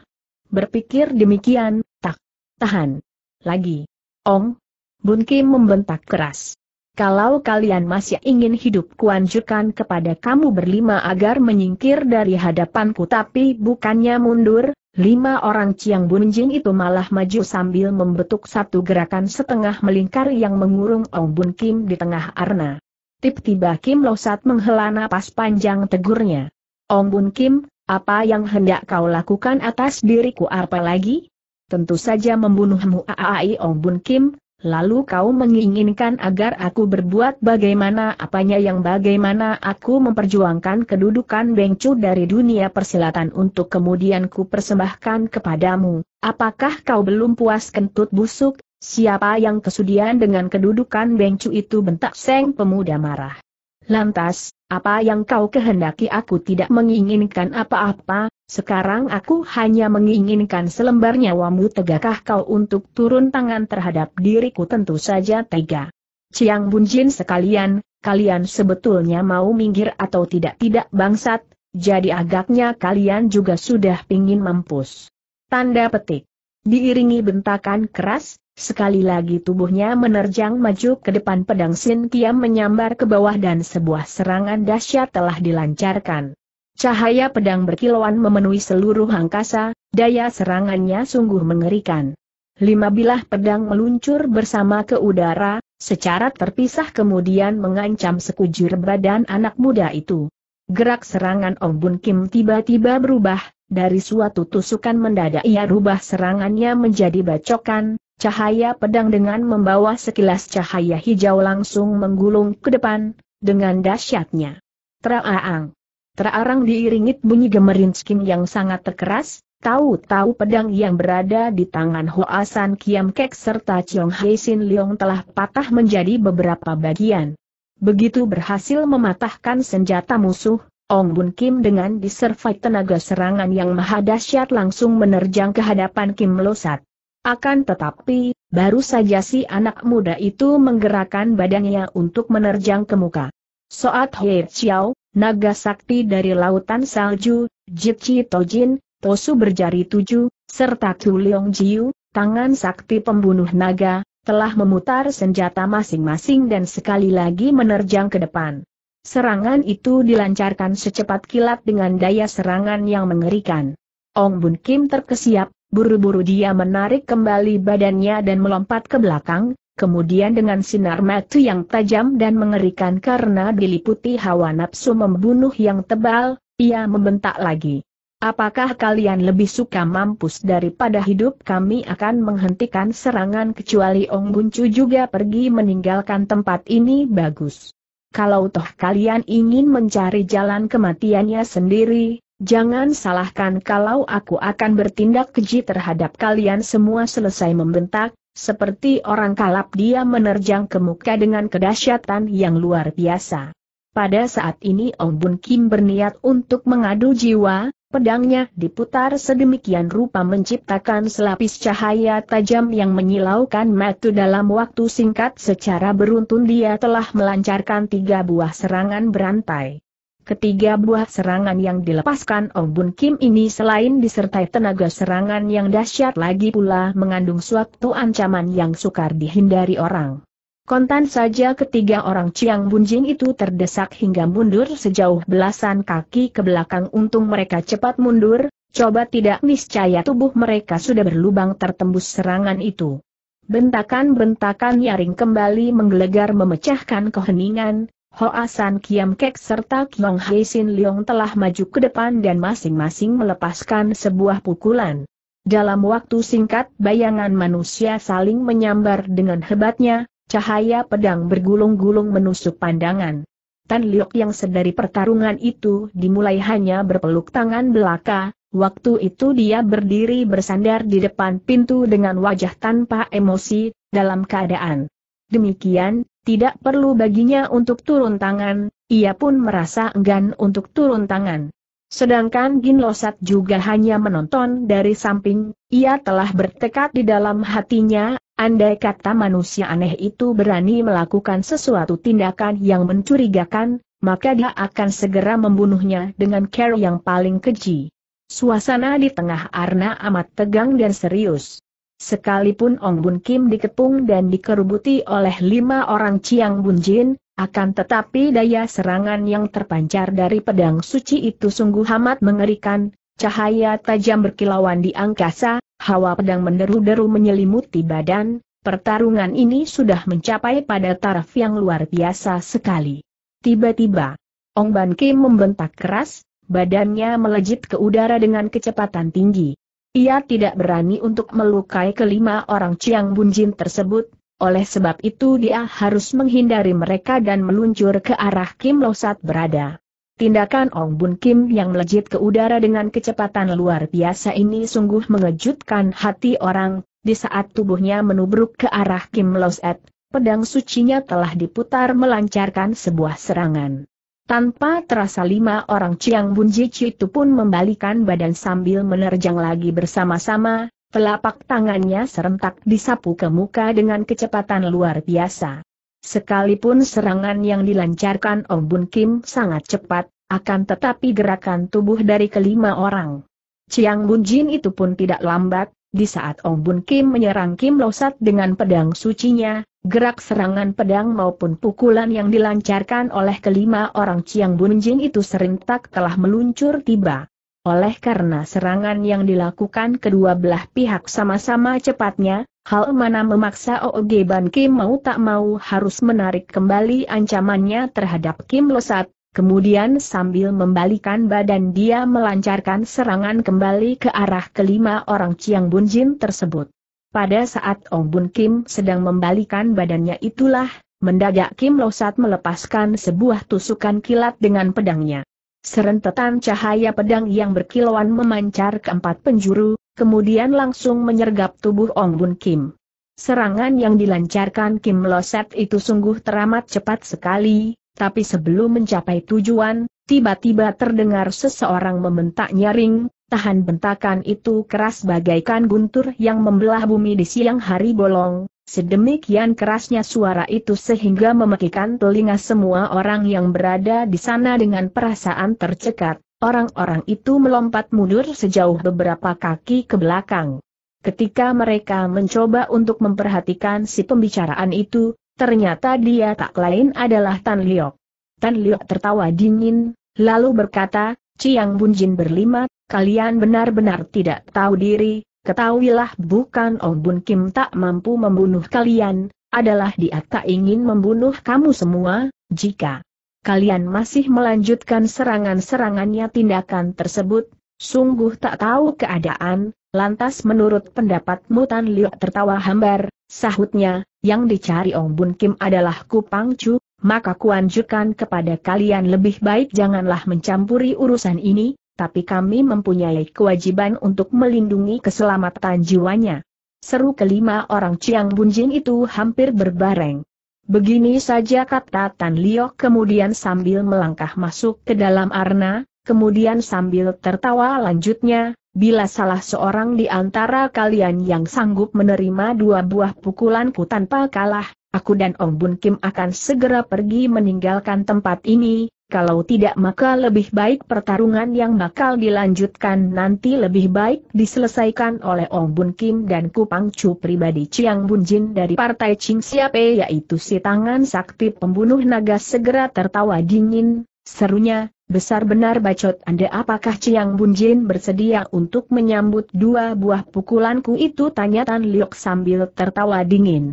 Berpikir demikian, tak tahan. Lagi. Ong Bun Kim membentak keras. Kalau kalian masih ingin hidup kuanjurkan kepada kamu berlima agar menyingkir dari hadapanku tapi bukannya mundur, lima orang Ciang Bunjin itu malah maju sambil membentuk satu gerakan setengah melingkar yang mengurung Ong Bun Kim di tengah arna. Tiba-tiba Kim Losat menghela napas panjang tegurnya. Ong Bun Kim, apa yang hendak kau lakukan atas diriku apa lagi? Tentu saja membunuhmu Aai Ong Bun Kim, Lalu kau menginginkan agar aku berbuat bagaimana apanya yang bagaimana aku memperjuangkan kedudukan Bengcu dari dunia persilatan untuk kemudian ku persembahkan kepadamu. Apakah kau belum puas kentut busuk? Siapa yang kesudian dengan kedudukan Bengcu itu bentak Seng pemuda marah. Lantas, apa yang kau kehendaki aku tidak menginginkan apa-apa, sekarang aku hanya menginginkan selembar nyawamu tegakah kau untuk turun tangan terhadap diriku tentu saja tega. Ciang Bunjin sekalian, kalian sebetulnya mau minggir atau tidak-tidak bangsat, jadi agaknya kalian juga sudah pingin mampus. Tanda petik. Diiringi bentakan keras, sekali lagi tubuhnya menerjang maju ke depan pedang Sin Kiam menyambar ke bawah dan sebuah serangan dahsyat telah dilancarkan. Cahaya pedang berkilauan memenuhi seluruh angkasa, daya serangannya sungguh mengerikan. Lima bilah pedang meluncur bersama ke udara, secara terpisah kemudian mengancam sekujur badan anak muda itu. Gerak serangan Ong Bun Kim tiba-tiba berubah, dari suatu tusukan mendadak ia rubah serangannya menjadi bacokan, cahaya pedang dengan membawa sekilas cahaya hijau langsung menggulung ke depan, dengan dahsyatnya. Traaang! Terarang diiringit bunyi gemerincing yang sangat terkeras, tahu-tahu pedang yang berada di tangan Hoasan Kiam Kek serta Chong Hei Sin Leong telah patah menjadi beberapa bagian. Begitu berhasil mematahkan senjata musuh, Ong Bun Kim dengan diservai tenaga serangan yang maha dahsyat langsung menerjang ke hadapan Kim Losat. Akan tetapi, baru saja si anak muda itu menggerakkan badannya untuk menerjang ke muka. Soat Hei Chiao, naga sakti dari lautan salju, Jitchi Tojin, Tosu berjari tujuh, serta Kuliong Jiu, tangan sakti pembunuh naga, telah memutar senjata masing-masing dan sekali lagi menerjang ke depan. Serangan itu dilancarkan secepat kilat dengan daya serangan yang mengerikan. Ong Bun Kim terkesiap, buru-buru dia menarik kembali badannya dan melompat ke belakang, kemudian dengan sinar mata yang tajam dan mengerikan karena diliputi hawa nafsu membunuh yang tebal, ia membentak lagi. Apakah kalian lebih suka mampus daripada hidup kami akan menghentikan serangan kecuali Ong Guncu juga pergi meninggalkan tempat ini bagus. Kalau toh kalian ingin mencari jalan kematiannya sendiri, jangan salahkan kalau aku akan bertindak keji terhadap kalian semua selesai membentak, seperti orang kalap dia menerjang ke muka dengan kedahsyatan yang luar biasa. Pada saat ini Ong Bun Kim berniat untuk mengadu jiwa, pedangnya diputar sedemikian rupa menciptakan selapis cahaya tajam yang menyilaukan mata dalam waktu singkat secara beruntun dia telah melancarkan tiga buah serangan berantai. Ketiga buah serangan yang dilepaskan Oh Bun Kim ini selain disertai tenaga serangan yang dahsyat lagi pula mengandung suatu ancaman yang sukar dihindari orang. Kontan saja ketiga orang Chiang jing itu terdesak hingga mundur sejauh belasan kaki ke belakang untung mereka cepat mundur, coba tidak niscaya tubuh mereka sudah berlubang tertembus serangan itu. Bentakan-bentakan nyaring kembali menggelegar memecahkan keheningan, Hoasan Kiam Kek serta Kiong Hei Sin Leong telah maju ke depan dan masing-masing melepaskan sebuah pukulan. Dalam waktu singkat bayangan manusia saling menyambar dengan hebatnya, cahaya pedang bergulung-gulung menusuk pandangan. Tan Liok yang sedari pertarungan itu dimulai hanya berpeluk tangan belaka, waktu itu dia berdiri bersandar di depan pintu dengan wajah tanpa emosi, dalam keadaan. Demikian, tidak perlu baginya untuk turun tangan, ia pun merasa enggan untuk turun tangan. Sedangkan Gin Losat juga hanya menonton dari samping, ia telah bertekad di dalam hatinya, andai kata manusia aneh itu berani melakukan sesuatu tindakan yang mencurigakan, maka dia akan segera membunuhnya dengan cara yang paling keji. Suasana di tengah Arna amat tegang dan serius. Sekalipun Ong Bun Kim dikepung dan dikerubuti oleh lima orang Chiang Bun Jin, akan tetapi daya serangan yang terpancar dari pedang suci itu sungguh amat mengerikan, cahaya tajam berkilauan di angkasa, hawa pedang menderu-deru menyelimuti badan, pertarungan ini sudah mencapai pada taraf yang luar biasa sekali. Tiba-tiba, Ong Ban Kim membentak keras, badannya melejit ke udara dengan kecepatan tinggi. Ia tidak berani untuk melukai kelima orang Chiang Bunjin tersebut, oleh sebab itu dia harus menghindari mereka dan meluncur ke arah Kim Losat berada. Tindakan Ong Bun Kim yang melejit ke udara dengan kecepatan luar biasa ini sungguh mengejutkan hati orang, di saat tubuhnya menubruk ke arah Kim Losat, pedang sucinya telah diputar melancarkan sebuah serangan. Tanpa terasa lima orang Chiang Bun Ji itu pun membalikan badan sambil menerjang lagi bersama-sama, telapak tangannya serentak disapu ke muka dengan kecepatan luar biasa. Sekalipun serangan yang dilancarkan Ong Bun Kim sangat cepat, akan tetapi gerakan tubuh dari kelima orang. Chiang Bun Jin itu pun tidak lambat, di saat Ong Bun Kim menyerang Kim Losat dengan pedang sucinya, Gerak serangan pedang maupun pukulan yang dilancarkan oleh kelima orang Chiang Bunjin itu serentak telah meluncur tiba. Oleh karena serangan yang dilakukan kedua belah pihak sama-sama cepatnya, hal mana memaksa OOG Ban Kim mau tak mau harus menarik kembali ancamannya terhadap Kim Losat, kemudian sambil membalikan badan dia melancarkan serangan kembali ke arah kelima orang Chiang Bunjin tersebut. Pada saat Ong Bun Kim sedang membalikan badannya itulah, mendadak Kim Losat melepaskan sebuah tusukan kilat dengan pedangnya. Serentetan cahaya pedang yang berkilauan memancar ke empat penjuru, kemudian langsung menyergap tubuh Ong Bun Kim. Serangan yang dilancarkan Kim Loset itu sungguh teramat cepat sekali, tapi sebelum mencapai tujuan, tiba-tiba terdengar seseorang membentak nyaring, Tahan bentakan itu keras bagaikan guntur yang membelah bumi di siang hari bolong, sedemikian kerasnya suara itu sehingga memekikan telinga semua orang yang berada di sana dengan perasaan tercekat. Orang-orang itu melompat mundur sejauh beberapa kaki ke belakang. Ketika mereka mencoba untuk memperhatikan si pembicaraan itu, ternyata dia tak lain adalah Tan Liok. Tan Liok tertawa dingin, lalu berkata, Ciang Bunjin berlima, kalian benar-benar tidak tahu diri, ketahuilah bukan Ong Bun Kim tak mampu membunuh kalian, adalah dia tak ingin membunuh kamu semua, jika kalian masih melanjutkan serangan-serangannya tindakan tersebut, sungguh tak tahu keadaan, lantas menurut pendapatmu Tan Liu tertawa hambar, sahutnya, yang dicari Ong Bun Kim adalah Kupang Chu, maka kuanjurkan kepada kalian lebih baik janganlah mencampuri urusan ini, tapi kami mempunyai kewajiban untuk melindungi keselamatan jiwanya. Seru kelima orang Ciang Bunjin itu hampir berbareng. Begini saja kata Tan Liok kemudian sambil melangkah masuk ke dalam arna, kemudian sambil tertawa lanjutnya, bila salah seorang di antara kalian yang sanggup menerima dua buah pukulanku tanpa kalah, Aku dan Ong Bun Kim akan segera pergi meninggalkan tempat ini, kalau tidak maka lebih baik pertarungan yang bakal dilanjutkan nanti lebih baik diselesaikan oleh Ong Bun Kim dan Kupang Chu pribadi Chiang Bun Jin dari partai Ching Siape yaitu si tangan sakti pembunuh naga segera tertawa dingin, serunya, besar benar bacot Anda apakah Chiang Bun Jin bersedia untuk menyambut dua buah pukulanku itu tanya Tan Liok sambil tertawa dingin.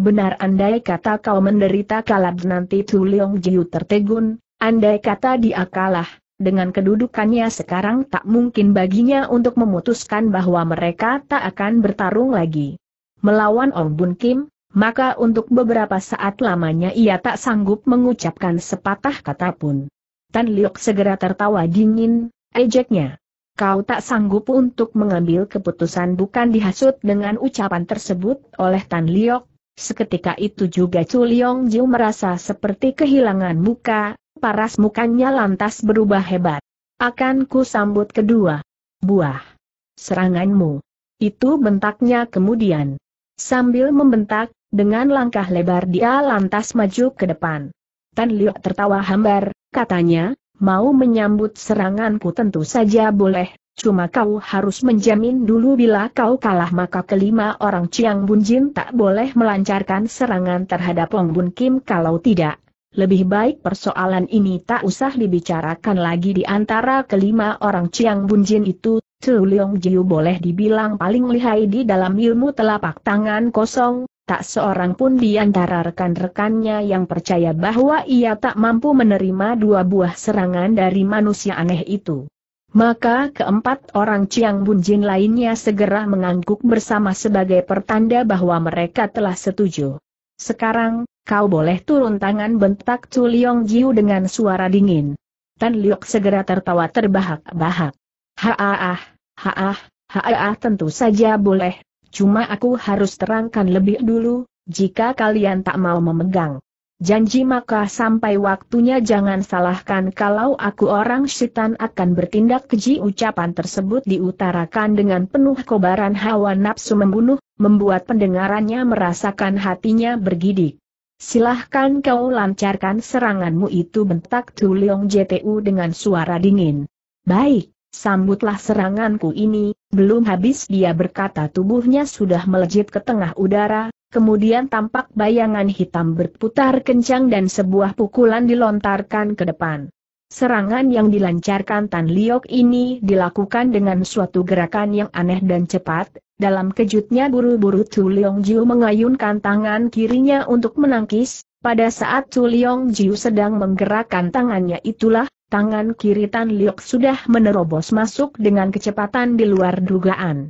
Benar andai kata kau menderita kalah nanti Tu Jiu tertegun, andai kata dia kalah, dengan kedudukannya sekarang tak mungkin baginya untuk memutuskan bahwa mereka tak akan bertarung lagi. Melawan Ong Bun Kim, maka untuk beberapa saat lamanya ia tak sanggup mengucapkan sepatah kata pun. Tan Liok segera tertawa dingin, ejeknya. Kau tak sanggup untuk mengambil keputusan bukan dihasut dengan ucapan tersebut oleh Tan Liok, Seketika itu juga Chu Leong Jiu merasa seperti kehilangan muka, paras mukanya lantas berubah hebat. Akan ku sambut kedua. Buah. Seranganmu. Itu bentaknya kemudian. Sambil membentak, dengan langkah lebar dia lantas maju ke depan. Tan Liu tertawa hambar, katanya, mau menyambut seranganku tentu saja boleh, Cuma kau harus menjamin dulu bila kau kalah maka kelima orang Ciang Bun Jin tak boleh melancarkan serangan terhadap Wong Bun Kim kalau tidak. Lebih baik persoalan ini tak usah dibicarakan lagi di antara kelima orang Ciang Bun Jin itu, Tu Leong Jiu boleh dibilang paling lihai di dalam ilmu telapak tangan kosong, tak seorang pun di antara rekan-rekannya yang percaya bahwa ia tak mampu menerima dua buah serangan dari manusia aneh itu. Maka keempat orang Chiang Bunjin lainnya segera mengangguk bersama sebagai pertanda bahwa mereka telah setuju. Sekarang, kau boleh turun tangan bentak Chu Liong Jiu dengan suara dingin. Tan Liok segera tertawa terbahak-bahak. Haaah, haaah, haaah tentu saja boleh, cuma aku harus terangkan lebih dulu, jika kalian tak mau memegang. Janji maka sampai waktunya jangan salahkan kalau aku orang setan akan bertindak keji ucapan tersebut diutarakan dengan penuh kobaran hawa nafsu membunuh, membuat pendengarannya merasakan hatinya bergidik. Silahkan kau lancarkan seranganmu itu bentak Tuliong JTU dengan suara dingin. Baik, sambutlah seranganku ini, belum habis dia berkata tubuhnya sudah melejit ke tengah udara, kemudian tampak bayangan hitam berputar kencang dan sebuah pukulan dilontarkan ke depan. Serangan yang dilancarkan Tan Liok ini dilakukan dengan suatu gerakan yang aneh dan cepat, dalam kejutnya buru-buru Tu Leong Jiu mengayunkan tangan kirinya untuk menangkis, pada saat Tu Leong Jiu sedang menggerakkan tangannya itulah, tangan kiri Tan Liok sudah menerobos masuk dengan kecepatan di luar dugaan.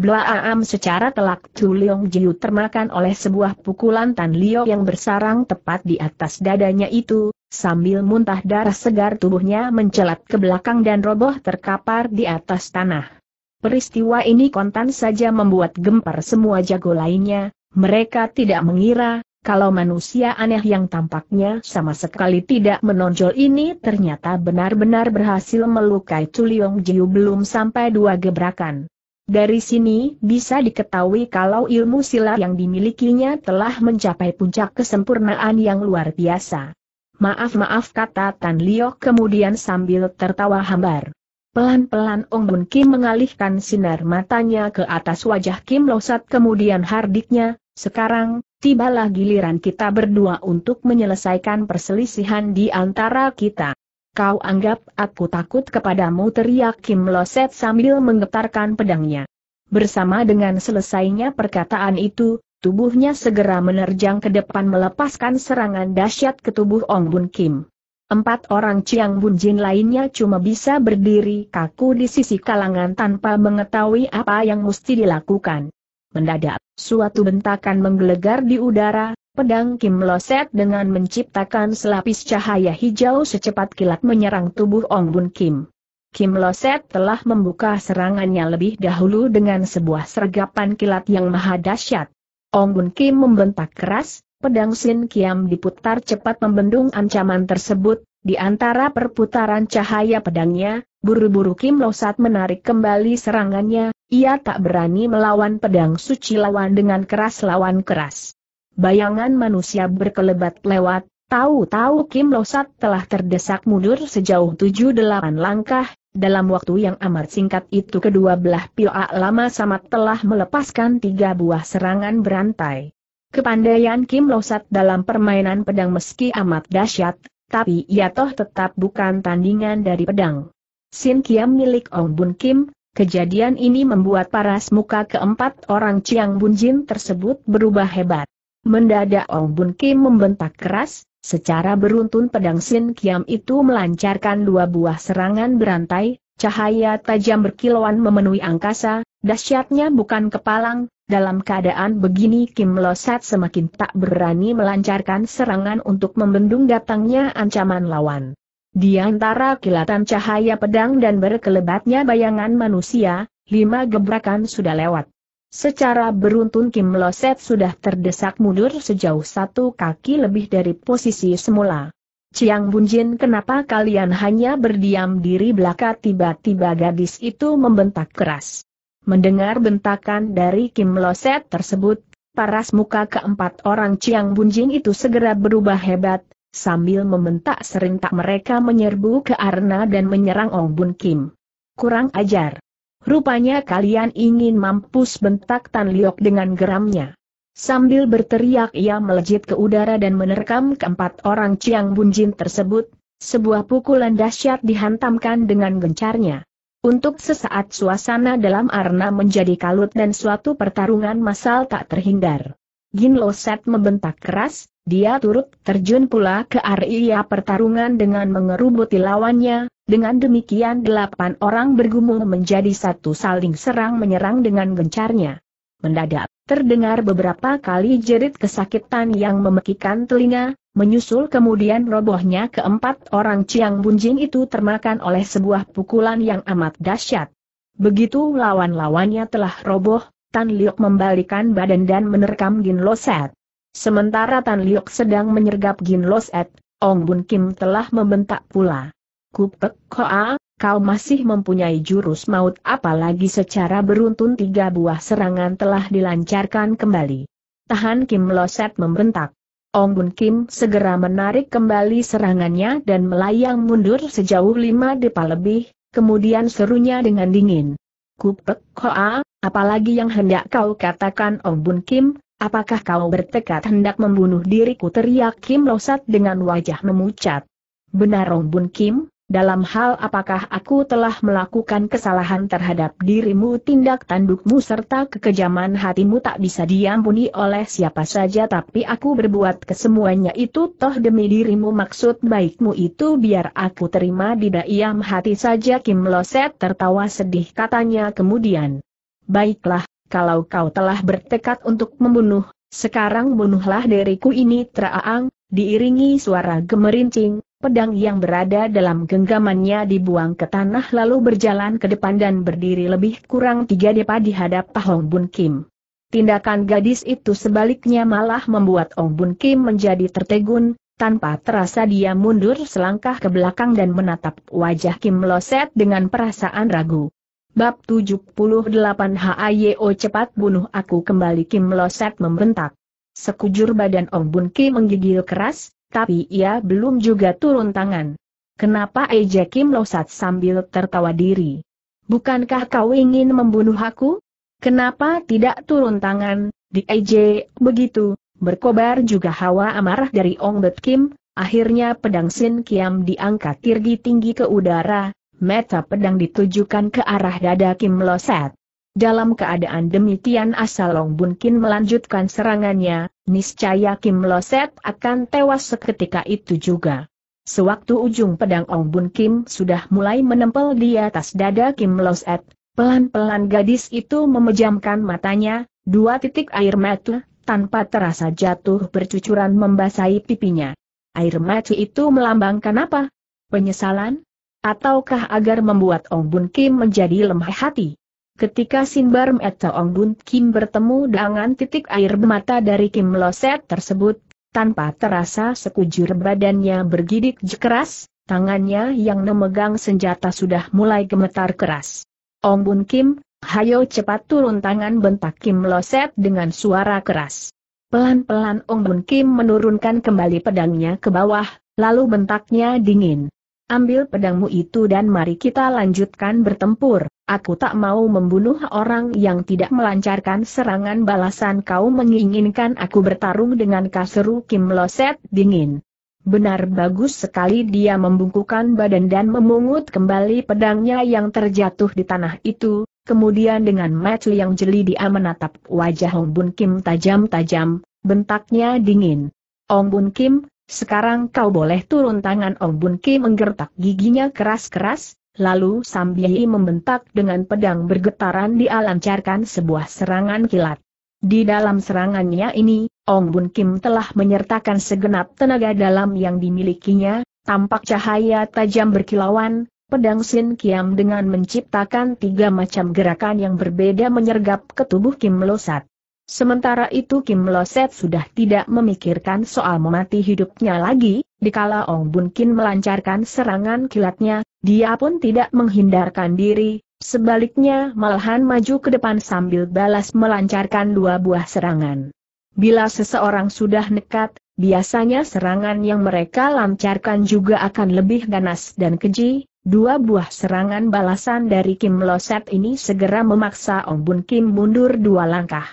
Blaam secara telak Chu Leong Jiu termakan oleh sebuah pukulan Tan Liok yang bersarang tepat di atas dadanya itu, sambil muntah darah segar tubuhnya mencelat ke belakang dan roboh terkapar di atas tanah. Peristiwa ini kontan saja membuat gempar semua jago lainnya, mereka tidak mengira, kalau manusia aneh yang tampaknya sama sekali tidak menonjol ini ternyata benar-benar berhasil melukai Chu Leong Jiu belum sampai dua gebrakan. Dari sini bisa diketahui kalau ilmu silat yang dimilikinya telah mencapai puncak kesempurnaan yang luar biasa. Maaf-maaf kata Tan Liok kemudian sambil tertawa hambar. Pelan-pelan Ong Bun Kim mengalihkan sinar matanya ke atas wajah Kim Losat kemudian hardiknya, sekarang, tibalah giliran kita berdua untuk menyelesaikan perselisihan di antara kita kau anggap aku takut kepadamu teriak Kim Loset sambil menggetarkan pedangnya. Bersama dengan selesainya perkataan itu, tubuhnya segera menerjang ke depan melepaskan serangan dahsyat ke tubuh Ong Bun Kim. Empat orang Chiang Bun Jin lainnya cuma bisa berdiri kaku di sisi kalangan tanpa mengetahui apa yang mesti dilakukan. Mendadak, suatu bentakan menggelegar di udara, Pedang Kim Loset dengan menciptakan selapis cahaya hijau secepat kilat menyerang tubuh Ong Bun Kim. Kim Loset telah membuka serangannya lebih dahulu dengan sebuah sergapan kilat yang maha dahsyat. Ong Bun Kim membentak keras, pedang Sin Kiam diputar cepat membendung ancaman tersebut, di antara perputaran cahaya pedangnya, buru-buru Kim Loset menarik kembali serangannya, ia tak berani melawan pedang suci lawan dengan keras lawan keras bayangan manusia berkelebat lewat, tahu-tahu Kim Losat telah terdesak mundur sejauh 7-8 langkah, dalam waktu yang amat singkat itu kedua belah pihak lama sama telah melepaskan tiga buah serangan berantai. Kepandaian Kim Losat dalam permainan pedang meski amat dahsyat, tapi ia toh tetap bukan tandingan dari pedang. Sin Kiam milik Ong Bun Kim, kejadian ini membuat paras muka keempat orang Chiang Jin tersebut berubah hebat. Mendadak Ong Bun Kim membentak keras, secara beruntun pedang Sin Kiam itu melancarkan dua buah serangan berantai, cahaya tajam berkilauan memenuhi angkasa, dahsyatnya bukan kepalang, dalam keadaan begini Kim Losat semakin tak berani melancarkan serangan untuk membendung datangnya ancaman lawan. Di antara kilatan cahaya pedang dan berkelebatnya bayangan manusia, lima gebrakan sudah lewat. Secara beruntun Kim Loset sudah terdesak mundur sejauh satu kaki lebih dari posisi semula. Ciang Bunjin kenapa kalian hanya berdiam diri belaka tiba-tiba gadis itu membentak keras. Mendengar bentakan dari Kim Loset tersebut, paras muka keempat orang Ciang Bunjin itu segera berubah hebat, sambil membentak serentak mereka menyerbu ke arena dan menyerang Ong Bun Kim. Kurang ajar. Rupanya kalian ingin mampus bentak Tan Liok dengan geramnya. Sambil berteriak ia melejit ke udara dan menerkam keempat orang Chiang Bunjin tersebut, sebuah pukulan dahsyat dihantamkan dengan gencarnya. Untuk sesaat suasana dalam arena menjadi kalut dan suatu pertarungan massal tak terhindar. Gin Loset membentak keras, dia turut terjun pula ke area pertarungan dengan mengerubuti lawannya, dengan demikian delapan orang bergumul menjadi satu saling serang menyerang dengan gencarnya. Mendadak, terdengar beberapa kali jerit kesakitan yang memekikan telinga, Menyusul kemudian robohnya keempat orang Ciang Bunjing itu termakan oleh sebuah pukulan yang amat dahsyat. Begitu lawan-lawannya telah roboh, Tan Liok membalikan badan dan menerkam Gin Loset. Sementara Tan Liok sedang menyergap Gin Loset, Ong Bun Kim telah membentak pula. Kupek Koa, kau masih mempunyai jurus maut apalagi secara beruntun tiga buah serangan telah dilancarkan kembali. Tahan Kim Loset membentak. Ong Bun Kim segera menarik kembali serangannya dan melayang mundur sejauh lima depa lebih, kemudian serunya dengan dingin. Kupek Koa, Apalagi yang hendak kau katakan Ong Bun Kim, apakah kau bertekad hendak membunuh diriku teriak Kim Losat dengan wajah memucat. Benar Ong Bun Kim, dalam hal apakah aku telah melakukan kesalahan terhadap dirimu tindak tandukmu serta kekejaman hatimu tak bisa diampuni oleh siapa saja tapi aku berbuat kesemuanya itu toh demi dirimu maksud baikmu itu biar aku terima di hati saja Kim Loset tertawa sedih katanya kemudian. Baiklah, kalau kau telah bertekad untuk membunuh, sekarang bunuhlah diriku ini teraang, diiringi suara gemerincing, pedang yang berada dalam genggamannya dibuang ke tanah lalu berjalan ke depan dan berdiri lebih kurang tiga depa di hadap Pahong Bun Kim. Tindakan gadis itu sebaliknya malah membuat Ong Bun Kim menjadi tertegun, tanpa terasa dia mundur selangkah ke belakang dan menatap wajah Kim Loset dengan perasaan ragu. Bab 78 O cepat bunuh aku kembali Kim Loset membentak. Sekujur badan Ong Bun Ki menggigil keras, tapi ia belum juga turun tangan. Kenapa eja Kim Loset sambil tertawa diri? Bukankah kau ingin membunuh aku? Kenapa tidak turun tangan, di EJ, begitu, berkobar juga hawa amarah dari Ong Bet Kim, akhirnya pedang Sin Kiam diangkat tirgi tinggi ke udara, meta pedang ditujukan ke arah dada Kim Loset. Dalam keadaan demikian asal Long Bun Kin melanjutkan serangannya, niscaya Kim Loset akan tewas seketika itu juga. Sewaktu ujung pedang Ong Bun Kim sudah mulai menempel di atas dada Kim Loset, pelan-pelan gadis itu memejamkan matanya, dua titik air mata, tanpa terasa jatuh bercucuran membasahi pipinya. Air mata itu melambangkan apa? Penyesalan? Ataukah agar membuat Ong Bun Kim menjadi lemah hati? Ketika Sinbar Meta Ong Bun Kim bertemu dengan titik air mata dari Kim Loset tersebut, tanpa terasa sekujur badannya bergidik keras, tangannya yang memegang senjata sudah mulai gemetar keras. Ong Bun Kim, hayo cepat turun tangan bentak Kim Loset dengan suara keras. Pelan-pelan Ong Bun Kim menurunkan kembali pedangnya ke bawah, lalu bentaknya dingin ambil pedangmu itu dan mari kita lanjutkan bertempur. Aku tak mau membunuh orang yang tidak melancarkan serangan balasan kau menginginkan aku bertarung dengan kaseru Kim Loset dingin. Benar bagus sekali dia membungkukan badan dan memungut kembali pedangnya yang terjatuh di tanah itu, kemudian dengan mata yang jeli dia menatap wajah Hong Bun Kim tajam-tajam, bentaknya dingin. Ong Bun Kim, sekarang kau boleh turun tangan Ong Bun Ki menggertak giginya keras-keras, lalu sambil membentak dengan pedang bergetaran dia lancarkan sebuah serangan kilat. Di dalam serangannya ini, Ong Bun Kim telah menyertakan segenap tenaga dalam yang dimilikinya, tampak cahaya tajam berkilauan, pedang Sin Kiam dengan menciptakan tiga macam gerakan yang berbeda menyergap ke tubuh Kim Losat. Sementara itu Kim Loset sudah tidak memikirkan soal memati hidupnya lagi, dikala Ong Bun Kin melancarkan serangan kilatnya, dia pun tidak menghindarkan diri, sebaliknya malahan maju ke depan sambil balas melancarkan dua buah serangan. Bila seseorang sudah nekat, biasanya serangan yang mereka lancarkan juga akan lebih ganas dan keji, Dua buah serangan balasan dari Kim Loset ini segera memaksa Ong Bun Kim mundur dua langkah.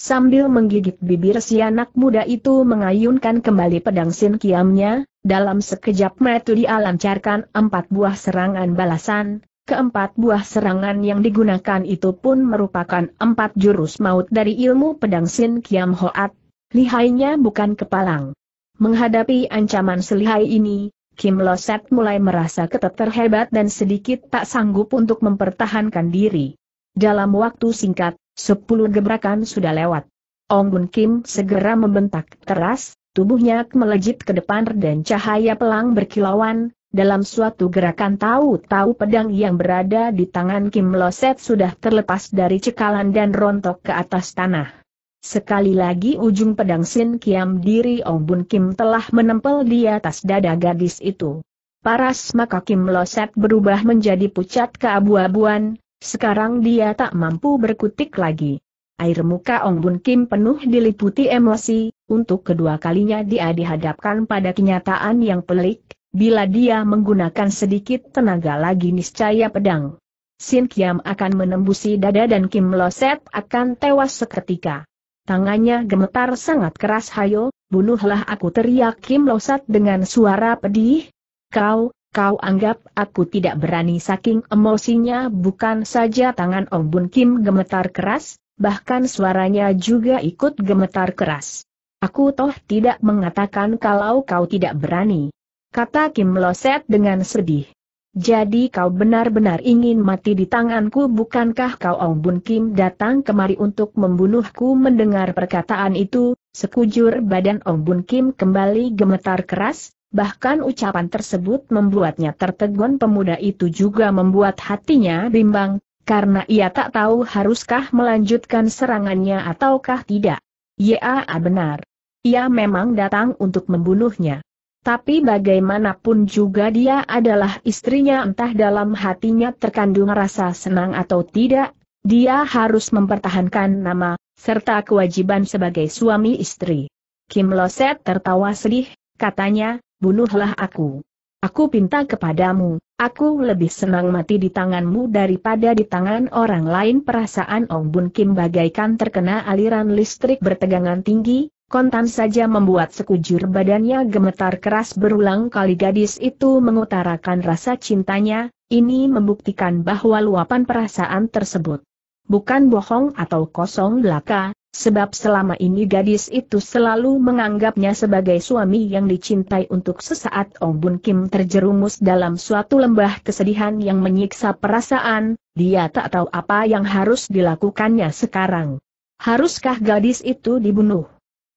Sambil menggigit bibir si anak muda itu mengayunkan kembali pedang sin kiamnya, dalam sekejap metu dia empat buah serangan balasan, keempat buah serangan yang digunakan itu pun merupakan empat jurus maut dari ilmu pedang sin kiam hoat, lihainya bukan kepalang. Menghadapi ancaman selihai ini, Kim Loset mulai merasa keteter terhebat dan sedikit tak sanggup untuk mempertahankan diri. Dalam waktu singkat, Sepuluh gebrakan sudah lewat. Ong Bun Kim segera membentak teras, tubuhnya melejit ke depan dan cahaya pelang berkilauan, dalam suatu gerakan tahu-tahu pedang yang berada di tangan Kim Loset sudah terlepas dari cekalan dan rontok ke atas tanah. Sekali lagi ujung pedang Sin Kiam diri Ong Bun Kim telah menempel di atas dada gadis itu. Paras maka Kim Loset berubah menjadi pucat keabu-abuan, sekarang dia tak mampu berkutik lagi. Air muka Ong Bun Kim penuh diliputi emosi, untuk kedua kalinya dia dihadapkan pada kenyataan yang pelik, bila dia menggunakan sedikit tenaga lagi niscaya pedang. Sin Kiam akan menembusi dada dan Kim Loset akan tewas seketika. Tangannya gemetar sangat keras hayo, bunuhlah aku teriak Kim Loset dengan suara pedih. Kau, Kau anggap aku tidak berani saking emosinya bukan saja tangan Ong Bun Kim gemetar keras, bahkan suaranya juga ikut gemetar keras. Aku toh tidak mengatakan kalau kau tidak berani. Kata Kim Loset dengan sedih. Jadi kau benar-benar ingin mati di tanganku bukankah kau Ong Bun Kim datang kemari untuk membunuhku mendengar perkataan itu, sekujur badan Ong Bun Kim kembali gemetar keras, Bahkan ucapan tersebut membuatnya tertegun pemuda itu juga membuat hatinya bimbang, karena ia tak tahu haruskah melanjutkan serangannya ataukah tidak. Ya benar. Ia memang datang untuk membunuhnya. Tapi bagaimanapun juga dia adalah istrinya entah dalam hatinya terkandung rasa senang atau tidak, dia harus mempertahankan nama, serta kewajiban sebagai suami istri. Kim Loset tertawa sedih, Katanya, bunuhlah aku. Aku pinta kepadamu, aku lebih senang mati di tanganmu daripada di tangan orang lain. Perasaan Ong Bun Kim bagaikan terkena aliran listrik bertegangan tinggi, kontan saja membuat sekujur badannya gemetar keras berulang kali gadis itu mengutarakan rasa cintanya, ini membuktikan bahwa luapan perasaan tersebut bukan bohong atau kosong belaka, Sebab selama ini gadis itu selalu menganggapnya sebagai suami yang dicintai untuk sesaat Ong Bun Kim terjerumus dalam suatu lembah kesedihan yang menyiksa perasaan, dia tak tahu apa yang harus dilakukannya sekarang. Haruskah gadis itu dibunuh?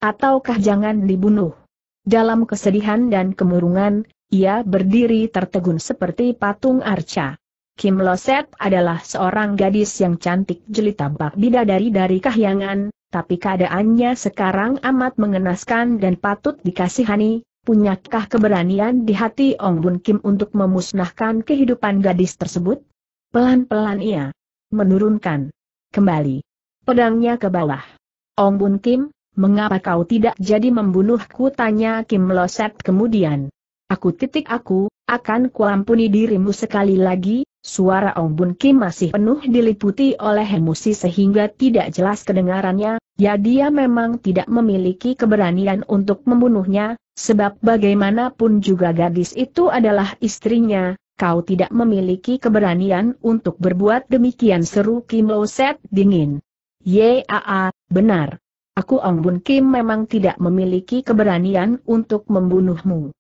Ataukah jangan dibunuh? Dalam kesedihan dan kemurungan, ia berdiri tertegun seperti patung arca. Kim Loset adalah seorang gadis yang cantik jelita bak bidadari dari Kahyangan, tapi keadaannya sekarang amat mengenaskan dan patut dikasihani, punyakah keberanian di hati Ong Bun Kim untuk memusnahkan kehidupan gadis tersebut? Pelan-pelan ia menurunkan kembali pedangnya ke bawah. Ong Bun Kim, mengapa kau tidak jadi membunuhku? Tanya Kim Loset kemudian. Aku titik aku, akan kuampuni dirimu sekali lagi, Suara Ong Bun Kim masih penuh diliputi oleh emosi sehingga tidak jelas kedengarannya, ya dia memang tidak memiliki keberanian untuk membunuhnya, sebab bagaimanapun juga gadis itu adalah istrinya, kau tidak memiliki keberanian untuk berbuat demikian seru Kim Lo Set dingin. Yaa, benar. Aku Ong Bun Kim memang tidak memiliki keberanian untuk membunuhmu.